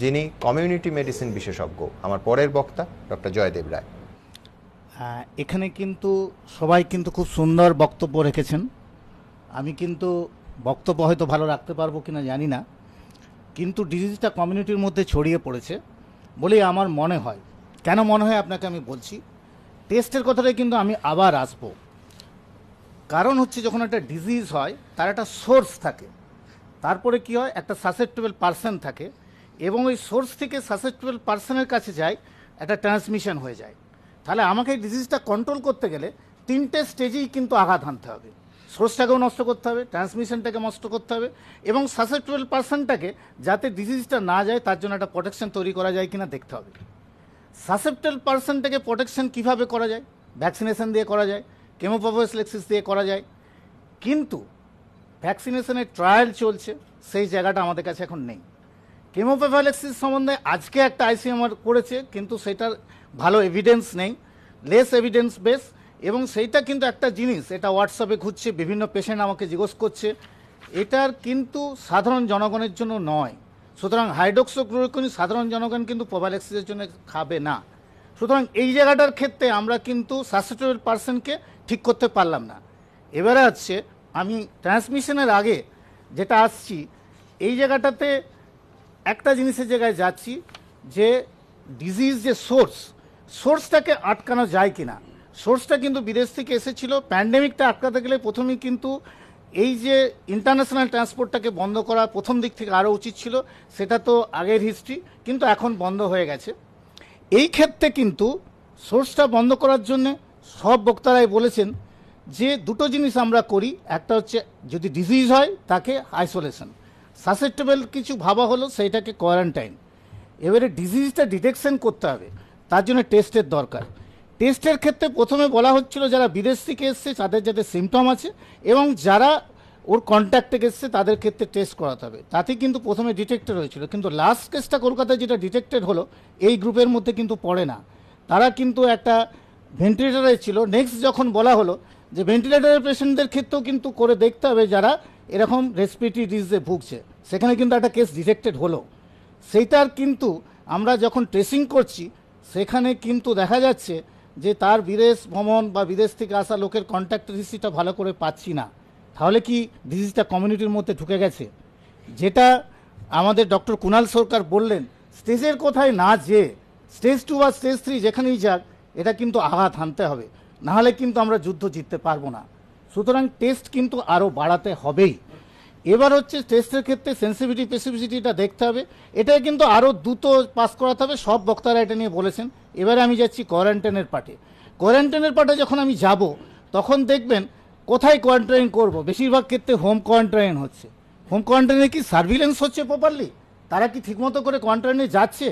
Speaker 1: যিনি কমিউনিটি মেডিসিন বিশেষজ্ঞ আমার পরের বক্তা ডক্টর জয়দেব রায়
Speaker 6: এখানে কিন্তু সবাই কিন্তু খুব সুন্দর বক্তব্য রেখেছেন আমি কিন্তু বক্তব্য হয়তো ভালো রাখতে পারবো কিনা জানি না কিন্তু ডিজিজটা কমিউনিটির মধ্যে ছড়িয়ে পড়েছে বলেই আমার মনে হয় কেন মনে হয় আপনাকে আমি বলছি টেস্টের কথাটাই কিন্তু আমি আবার আসবো কারণ হচ্ছে যখন একটা ডিজিজ হয় তার একটা সোর্স থাকে তারপরে কি হয় একটা সাসেপ্টেবল পার্সন থাকে এবং ওই সোর্স থেকে সাসেপ্টেবল পার্সনের কাছে যায় একটা ট্রান্সমিশন হয়ে যায় তাহলে আমাকে এই ডিজিজটা কন্ট্রোল করতে গেলে তিনটে স্টেজেই কিন্তু আঘাত আনতে হবে সোর্সটাকেও নষ্ট করতে হবে ট্রান্সমিশনটাকে নষ্ট করতে হবে এবং সাসেপ্টেবল পার্সনটাকে যাতে ডিজিজটা না যায় তার জন্য একটা প্রোটেকশন তৈরি করা যায় কিনা দেখতে হবে সাসেপ্টেল পার্সন প্রোটেকশন কীভাবে করা যায় ভ্যাকসিনেশন দিয়ে করা যায় কেমোপ্রোফোসলেক্সিস দিয়ে করা যায় কিন্তু ভ্যাকসিনেশনের ট্রায়াল চলছে সেই জায়গাটা আমাদের কাছে এখন নেই কেমোপ্যাভালেক্সিস সম্বন্ধে আজকে একটা আইসিএমআর করেছে কিন্তু সেটার ভালো এভিডেন্স নেই লেস এভিডেন্স বেস এবং সেইটা কিন্তু একটা জিনিস এটা হোয়াটসঅ্যাপে ঘুরছে বিভিন্ন পেশেন্ট আমাকে জিজ্ঞেস করছে এটার কিন্তু সাধারণ জনগণের জন্য নয় সুতরাং হাইড্রোক্সোক্লোরোকুইন সাধারণ জনগণ কিন্তু প্রোবাইলেক্সিসের জন্য খাবে না সুতরাং এই জায়গাটার ক্ষেত্রে আমরা কিন্তু সাবস্টিটিউট পার্সনকে ঠিক করতে পারলাম না এবারে আছে আমি ট্রান্সমিশনের আগে যেটা আসছি এই জায়গাটাতে একটা জিনিসের জায়গায় যাচ্ছি যে ডিজিজ যে সোর্স সোর্সটাকে আটকানো যায় কিনা সোর্সটা কিন্তু বিদেশ থেকে এসেছিল প্যান্ডেমিকটা আটকাতে গেলে প্রথমেই কিন্তু এই যে ইন্টারন্যাশনাল ট্রান্সপোর্টটাকে বন্ধ করা প্রথম দিক থেকে আরও উচিত ছিল সেটা তো আগের হিস্ট্রি কিন্তু এখন বন্ধ হয়ে গেছে এই ক্ষেত্রে কিন্তু সোর্সটা বন্ধ করার জন্যে সব বক্তারাই বলেছেন যে দুটো জিনিস আমরা করি একটা হচ্ছে যদি ডিজিজ হয় তাকে আইসোলেশন সাসেপ্টেবল কিছু ভাবা হলো সেইটাকে কোয়ারেন্টাইন এবারে ডিজিজটা ডিটেকশন করতে হবে তার জন্য টেস্টের দরকার টেস্টের ক্ষেত্রে প্রথমে বলা হচ্ছিল যারা বিদেশ থেকে এসছে তাদের যাদের সিমটম আছে এবং যারা ওর কন্ট্যাক্ট থেকে এসছে তাদের ক্ষেত্রে টেস্ট করাতে হবে তাতে কিন্তু প্রথমে ডিটেক্টেড হয়েছিল কিন্তু লাস্ট কেসটা কলকাতায় যেটা ডিটেক্টেড হলো এই গ্রুপের মধ্যে কিন্তু পড়ে না তারা কিন্তু একটা ভেন্টিলেটারে ছিল নেক্সট যখন বলা হলো যে ভেন্টিলেটারের পেশেন্টদের ক্ষেত্রেও কিন্তু করে দেখতে হবে যারা এরকম রেসপিরেটরি ডিজিজে ভুগছে সেখানে কিন্তু একটা কেস ডিটেক্টেড হলো সেইটার কিন্তু আমরা যখন ট্রেসিং করছি সেখানে কিন্তু দেখা যাচ্ছে যে তার বিদেশ ভ্রমণ বা বিদেশ থেকে আসা লোকের কন্ট্যাক্ট হিস্ট্রিটা ভালো করে পাচ্ছি না তাহলে কি ডিজিজটা কমিউনিটির মধ্যে ঢুকে গেছে যেটা আমাদের ডক্টর কুনাল সরকার বললেন স্টেজের কোথায় না যে স্টেজ টু বা স্টেজ থ্রি যেখানেই যাক এটা কিন্তু আঘাত হানতে হবে নাহলে কিন্তু আমরা যুদ্ধ জিততে পারবো না সুতরাং টেস্ট কিন্তু আরও বাড়াতে হবেই এবার হচ্ছে টেস্টের ক্ষেত্রে সেন্সিভিটি স্পেসিফিসিটিটা দেখতে হবে এটাই কিন্তু আরও দ্রুত পাস করাতে হবে সব বক্তারা এটা নিয়ে বলেছেন এবারে আমি যাচ্ছি কোয়ারেন্টাইনের পার্টে কোয়ারেন্টাইনের পার্টে যখন আমি যাব তখন দেখবেন কোথায় কোয়ারেন্টাইন করব বেশিরভাগ ক্ষেত্রে হোম কোয়ারেন্টাইন হচ্ছে হোম কোয়ারেন্টাইনে কি সার্ভিলেন্স হচ্ছে প্রপারলি তারা কি ঠিকমতো করে কোয়ারেন্টাইনে যাচ্ছে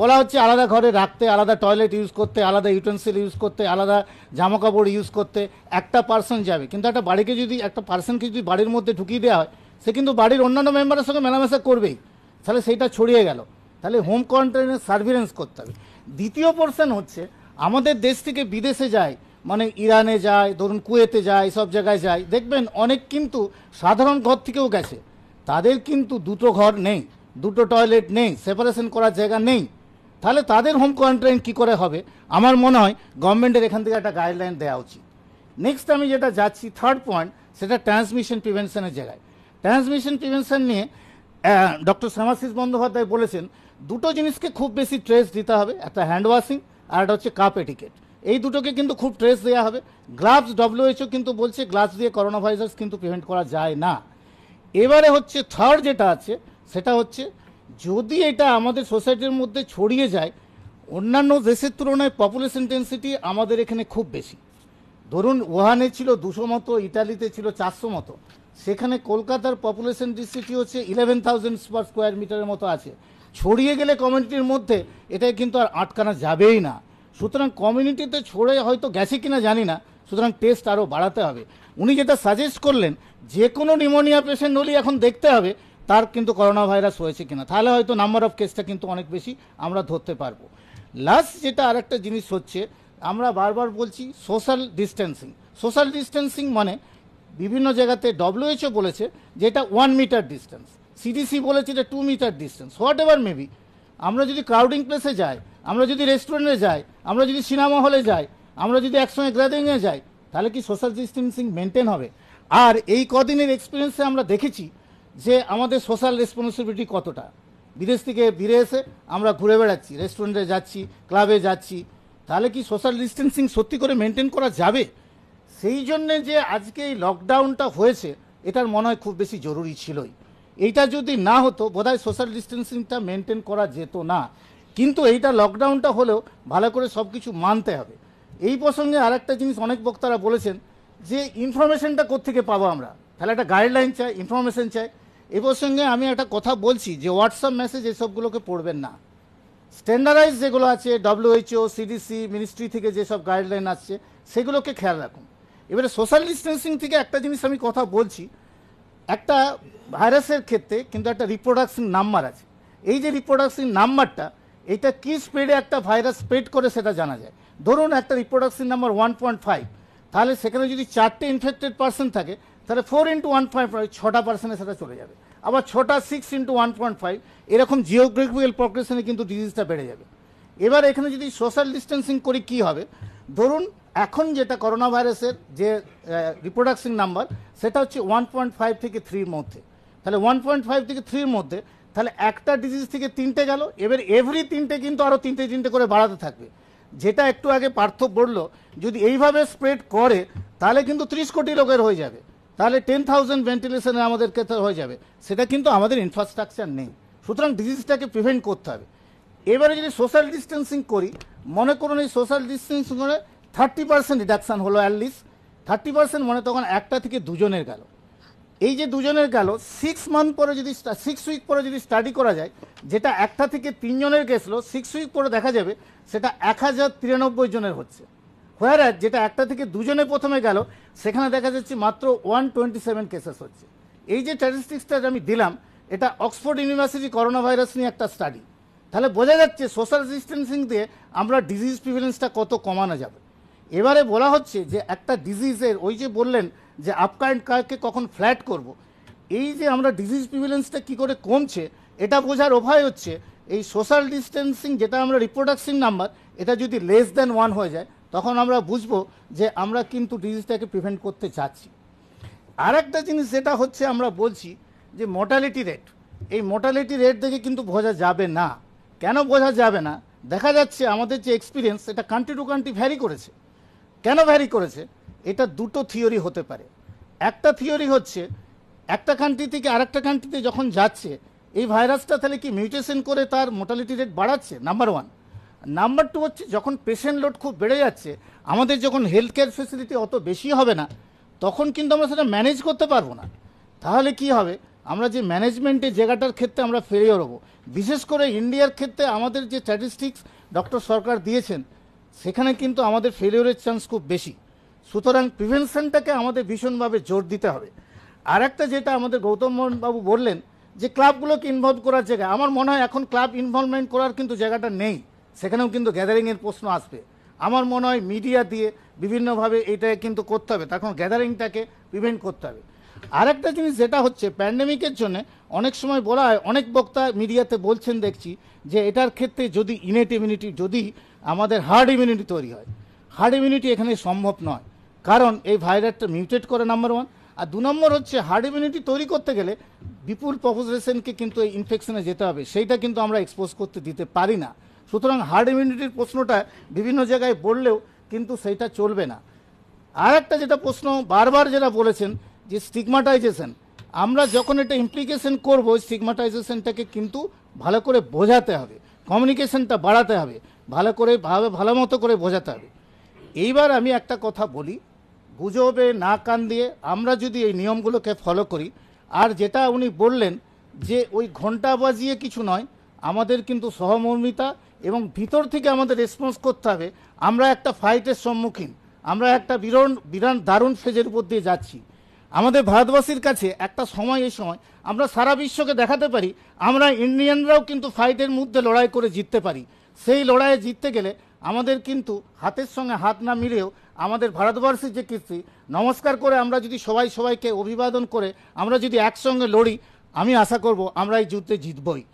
Speaker 6: বলা হচ্ছে আলাদা ঘরে রাখতে আলাদা টয়লেট ইউজ করতে আলাদা ইউটেন্সিল ইউজ করতে আলাদা জামাকাপড় ইউজ করতে একটা পার্সন যাবে কিন্তু একটা বাড়িকে যদি একটা পার্সনকে যদি বাড়ির মধ্যে ঢুকিয়ে দেওয়া হয় সে কিন্তু বাড়ির অন্যান্য মেম্বারের সঙ্গে মেলামেশা করবেই তাহলে সেইটা ছড়িয়ে গেল তাহলে হোম কোয়ারেন্টাইনের সার্ভিলেন্স করতে হবে দ্বিতীয় পোর্শন হচ্ছে আমাদের দেশ থেকে বিদেশে যায় মানে ইরানে যায় ধরুন কুয়েতে যায় সব জায়গায় যায় দেখবেন অনেক কিন্তু সাধারণ ঘর থেকেও গেছে তাদের কিন্তু দুটো ঘর নেই দুটো টয়লেট নেই সেপারেশন করার জায়গা নেই তাহলে তাদের হোম কোয়ারেন্টাইন কী করে হবে আমার মনে হয় গভর্নমেন্টের এখান থেকে একটা গাইডলাইন দেওয়া উচিত নেক্সট আমি যেটা যাচ্ছি থার্ড পয়েন্ট সেটা ট্রান্সমিশন প্রিভেনশনের জায়গায় ট্রান্সমিশন প্রিভেনশন নিয়ে ডক্টর শ্যামাশিস বন্দ্যোপাধ্যায় বলেছেন দুটো জিনিসকে খুব বেশি ট্রেস দিতে হবে একটা হ্যান্ড ওয়াশিং আর একটা হচ্ছে কাপ এটিকেট এই দুটোকে কিন্তু খুব ট্রেস দেওয়া হবে গ্লাভস ডব্লিউএইচও কিন্তু বলছে গ্লাভস দিয়ে করোনা ভাইরাস কিন্তু প্রিভেন্ট করা যায় না এবারে হচ্ছে থার্ড যেটা আছে সেটা হচ্ছে যদি এটা আমাদের সোসাইটির মধ্যে ছড়িয়ে যায় অন্যান্য দেশের তুলনায় পপুলেশন ডেন্সিটি আমাদের এখানে খুব বেশি ধরুন ওহানে ছিল দুশো মতো ইটালিতে ছিল চারশো মতো সেখানে কলকাতার পপুলেশন ডিস্ট্রিক্টটি হচ্ছে ইলেভেন থাউজেন্ড স্কোয়ার স্কোয়ার মিটারের মতো আছে ছড়িয়ে গেলে কমিউনিটির মধ্যে এটাই কিন্তু আর আটকানো যাবেই না সুতরাং কমিউনিটিতে ছড়ে হয়তো গেছে কিনা জানি না সুতরাং টেস্ট আরও বাড়াতে হবে উনি যেটা সাজেস্ট করলেন যে কোনো নিউমোনিয়া পেশেন্ট হলেই এখন দেখতে হবে তার কিন্তু করোনা ভাইরাস হয়েছে কিনা তাহলে হয়তো নাম্বার অফ কেসটা কিন্তু অনেক বেশি আমরা ধরতে পারবো লাস্ট যেটা আরেকটা জিনিস হচ্ছে আমরা বারবার বলছি সোশ্যাল ডিস্টেন্সিং সোশ্যাল ডিস্টেন্সিং মানে বিভিন্ন জায়গাতে ডব্লিউএচও বলেছে যে এটা ওয়ান মিটার ডিস্টেন্স সিডিসি বলেছে এটা two meter distance whatever maybe আমরা যদি ক্রাউডিং প্লেসে যাই আমরা যদি রেস্টুরেন্টে যাই আমরা যদি সিনেমা হলে যাই আমরা যদি একসঙ্গে গ্যাদারিংয়ে যাই তাহলে কি সোশ্যাল ডিস্টেন্সিং মেনটেন হবে আর এই কদিনের এক্সপিরিয়েন্সে আমরা দেখেছি যে আমাদের সোশ্যাল রেসপন্সিবিলিটি কতটা বিদেশ থেকে ফিরে এসে আমরা ঘুরে বেড়াচ্ছি রেস্টুরেন্টে যাচ্ছি ক্লাবে যাচ্ছি তাহলে কি সোশ্যাল ডিস্টেন্সিং সত্যি করে মেনটেন করা যাবে সেই জন্যে যে আজকে এই লকডাউনটা হয়েছে এটার মনে হয় খুব বেশি জরুরি ছিলই এইটা যদি না হতো বোধহয় সোশ্যাল ডিস্টেন্সিংটা মেনটেন করা যেত না কিন্তু এইটা লকডাউনটা হলেও ভালো করে সব কিছু মানতে হবে এই প্রসঙ্গে আরেকটা জিনিস অনেক বক্তারা বলেছেন যে ইনফরমেশনটা কোত্থেকে পাবো আমরা তাহলে একটা গাইডলাইন চাই ইনফরমেশন চাই এ প্রসঙ্গে আমি একটা কথা বলছি যে হোয়াটসঅ্যাপ মেসেজ এসবগুলোকে পড়বেন না স্ট্যান্ডার্ডাইজ যেগুলো আছে ডব্লিউএইচও সিডিসি মিনিস্ট্রি থেকে যেসব গাইডলাইন আসছে সেগুলোকে খেয়াল রাখুন এবারে সোশ্যাল ডিস্টেন্সিং থেকে একটা জিনিস আমি কথা বলছি একটা ভাইরাসের ক্ষেত্রে কিন্তু একটা রিপ্রোডাকশন নাম্বার আছে এই যে রিপ্রোডাকশন নাম্বারটা এটা কি স্পিডে একটা ভাইরাস স্প্রেড করে সেটা জানা যায় ধরুন একটা reproduction number one point five তাহলে সেখানে যদি চারটে ইনফেক্টেড পার্সেন্ট থাকে তাহলে four into one point five ছটা পার্সেন্টে সেটা চলে যাবে আবার ছটা six into one point five এরকম জিওগ্রাফিক্যাল প্রকেশনে কিন্তু ডিজিজটা বেড়ে যাবে এবার এখানে যদি সোশ্যাল ডিস্টেন্সিং করি কি হবে ধরুন এখন যেটা করোনা ভাইরাসের যে রিপ্রোডাকশন নাম্বার সেটা হচ্ছে ওয়ান পয়েন্ট ফাইভ থেকে থ্রির মধ্যে তাহলে ওয়ান পয়েন্ট ফাইভ থেকে থ্রির মধ্যে তাহলে একটা ডিজিজ থেকে তিনটে গেল এবার এভরি তিনটে কিন্তু আরও তিনটে তিনটে করে বাড়াতে থাকবে যেটা একটু আগে পার্থ বললো যদি এইভাবে স্প্রেড করে তাহলে কিন্তু ত্রিশ কোটি লোকের হয়ে যাবে তাহলে টেন থাউজেন্ড ভেন্টিলেশনের আমাদের ক্ষেত্রে হয়ে যাবে সেটা কিন্তু আমাদের ইনফ্রাস্ট্রাকচার নেই সুতরাং ডিজিজটাকে প্রিভেন্ট করতে হবে এবারে যদি সোশ্যাল ডিস্টেন্সিং করি মনে করুন এই সোশ্যাল ডিস্টেন্সিং করে থার্টি পার্সেন্ট রিডাকশান হলো অ্যাটলিস্ট থার্টি পার্সেন্ট মানে তখন একটা থেকে দুজনের গেল এই যে দুজনের গেল সিক্স মান্থ পরে যদি সিক্স উইক পরে যদি স্টাডি করা যায় যেটা একটা থেকে তিনজনের গেছিলো সিক্স উইক পরে দেখা যাবে সেটা এক হাজার তিরানব্বই জনের হচ্ছে হোয়ার যেটা একটা থেকে দুজনে প্রথমে গেল সেখানে দেখা যাচ্ছে মাত্র ওয়ান টোয়েন্টি সেভেন কেসেস হচ্ছে এই যে স্ট্যাটিস্টিক্সটা আমি দিলাম এটা অক্সফোর্ড ইউনিভার্সিটি করোনা ভাইরাস নিয়ে একটা স্টাডি তাহলে বোঝা যাচ্ছে সোশ্যাল ডিস্টেন্সিং দিয়ে আমরা ডিজিজ প্রিভেলেন্সটা কত কমানো যাবে এবারে বলা হচ্ছে যে একটা ডিজিজের ওই যে বললেন যে আপকারেন্ট কারকে কখন ফ্ল্যাট করব। এই যে আমরা ডিজিজ প্রিভিলেন্সটা কী করে কমছে এটা বোঝার উপায় হচ্ছে এই সোশ্যাল ডিস্টেন্সিং যেটা আমরা রিপ্রোডাকশন নাম্বার এটা যদি লেস দ্যান ওয়ান হয়ে যায় তখন আমরা বুঝব যে আমরা কিন্তু ডিজিজটাকে প্রিভেন্ট করতে চাচ্ছি আর একটা জিনিস যেটা হচ্ছে আমরা বলছি যে মর্টালিটি রেট এই মর্টালিটি রেট দেখে কিন্তু বোঝা যাবে না কেন বোঝা যাবে না দেখা যাচ্ছে আমাদের যে এক্সপিরিয়েন্স এটা কান্ট্রি টু কান্ট্রি ভ্যারি করেছে কেন ভ্যারি করেছে এটা দুটো থিওরি হতে পারে একটা থিওরি হচ্ছে একটা কান্ট্রি থেকে আরেকটা কান্ট্রিতে যখন যাচ্ছে এই ভাইরাসটা তাহলে কি মিউটেশন করে তার মোটালিটি রেট বাড়াচ্ছে নাম্বার ওয়ান নাম্বার টু হচ্ছে যখন পেশেন্ট লোড খুব বেড়ে যাচ্ছে আমাদের যখন হেলথ কেয়ার ফেসিলিটি অত বেশি হবে না তখন কিন্তু আমরা সেটা ম্যানেজ করতে পারবো না তাহলে কি হবে আমরা যে ম্যানেজমেন্টের জায়গাটার ক্ষেত্রে আমরা ফেরিয়ে হবো বিশেষ করে ইন্ডিয়ার ক্ষেত্রে আমাদের যে স্ট্যাটিস্টিক্স ডক্টর সরকার দিয়েছেন সেখানে কিন্তু আমাদের ফেলিওরের চান্স খুব বেশি সুতরাং প্রিভেনশনটাকে আমাদের ভীষণভাবে জোর দিতে হবে আর একটা যেটা আমাদের গৌতম মোহনবাবু বললেন যে ক্লাবগুলোকে ইনভলভ করার জায়গায় আমার মনে হয় এখন ক্লাব ইনভলভমেন্ট করার কিন্তু জায়গাটা নেই সেখানেও কিন্তু গ্যাদারিংয়ের প্রশ্ন আসবে আমার মনে হয় মিডিয়া দিয়ে বিভিন্নভাবে এটা কিন্তু করতে হবে তখন গ্যাদারিংটাকে প্রিভেন্ট করতে হবে আর একটা জিনিস যেটা হচ্ছে প্যান্ডেমিকের জন্য অনেক সময় বলা হয় অনেক বক্তা মিডিয়াতে বলছেন দেখছি যে এটার ক্ষেত্রে যদি ইনেট ইমিউনিটি যদি আমাদের হার্ড ইমিউনিটি তৈরি হয় হার্ড ইমিউনিটি এখানে সম্ভব নয় কারণ এই ভাইরাসটা মিউটেট করে নাম্বার ওয়ান আর দু নম্বর হচ্ছে হার্ড ইমিউনিটি তৈরি করতে গেলে বিপুল পপুলেশনকে কিন্তু এই ইনফেকশনে যেতে হবে সেইটা কিন্তু আমরা এক্সপোজ করতে দিতে পারি না সুতরাং হার্ড ইমিউনিটির প্রশ্নটা বিভিন্ন জায়গায় বললেও কিন্তু সেইটা চলবে না আর একটা যেটা প্রশ্ন বারবার যেটা বলেছেন যে স্টিগমাটাইজেশন আমরা যখন এটা ইমপ্লিকেশন করবো স্টিগমাটাইজেশনটাকে কিন্তু ভালো করে বোঝাতে হবে কমিউনিকেশনটা বাড়াতে হবে ভালো করে ভাবে ভালো মতো করে বোঝাতে হবে এইবার আমি একটা কথা বলি গুজবে না কান দিয়ে আমরা যদি এই নিয়মগুলোকে ফলো করি আর যেটা উনি বললেন যে ওই ঘন্টা বাজিয়ে কিছু নয় আমাদের কিন্তু সহমর্মিতা এবং ভিতর থেকে আমাদের রেসপন্স করতে হবে আমরা একটা ফাইটের সম্মুখীন আমরা একটা বিরণ বিরান দারুণ ফেজের উপর দিয়ে যাচ্ছি আমাদের ভারতবাসীর কাছে একটা সময় এই সময় আমরা সারা বিশ্বকে দেখাতে পারি আমরা ইন্ডিয়ানরাও কিন্তু ফাইটের মধ্যে লড়াই করে জিততে পারি সেই লড়াইয়ে জিততে গেলে আমাদের কিন্তু হাতের সঙ্গে হাত না মিলেও আমাদের ভারতবর্ষের যে কীর্তি নমস্কার করে আমরা যদি সবাই সবাইকে অভিবাদন করে আমরা যদি একসঙ্গে লড়ি আমি আশা করব আমরা এই যুদ্ধে জিতবই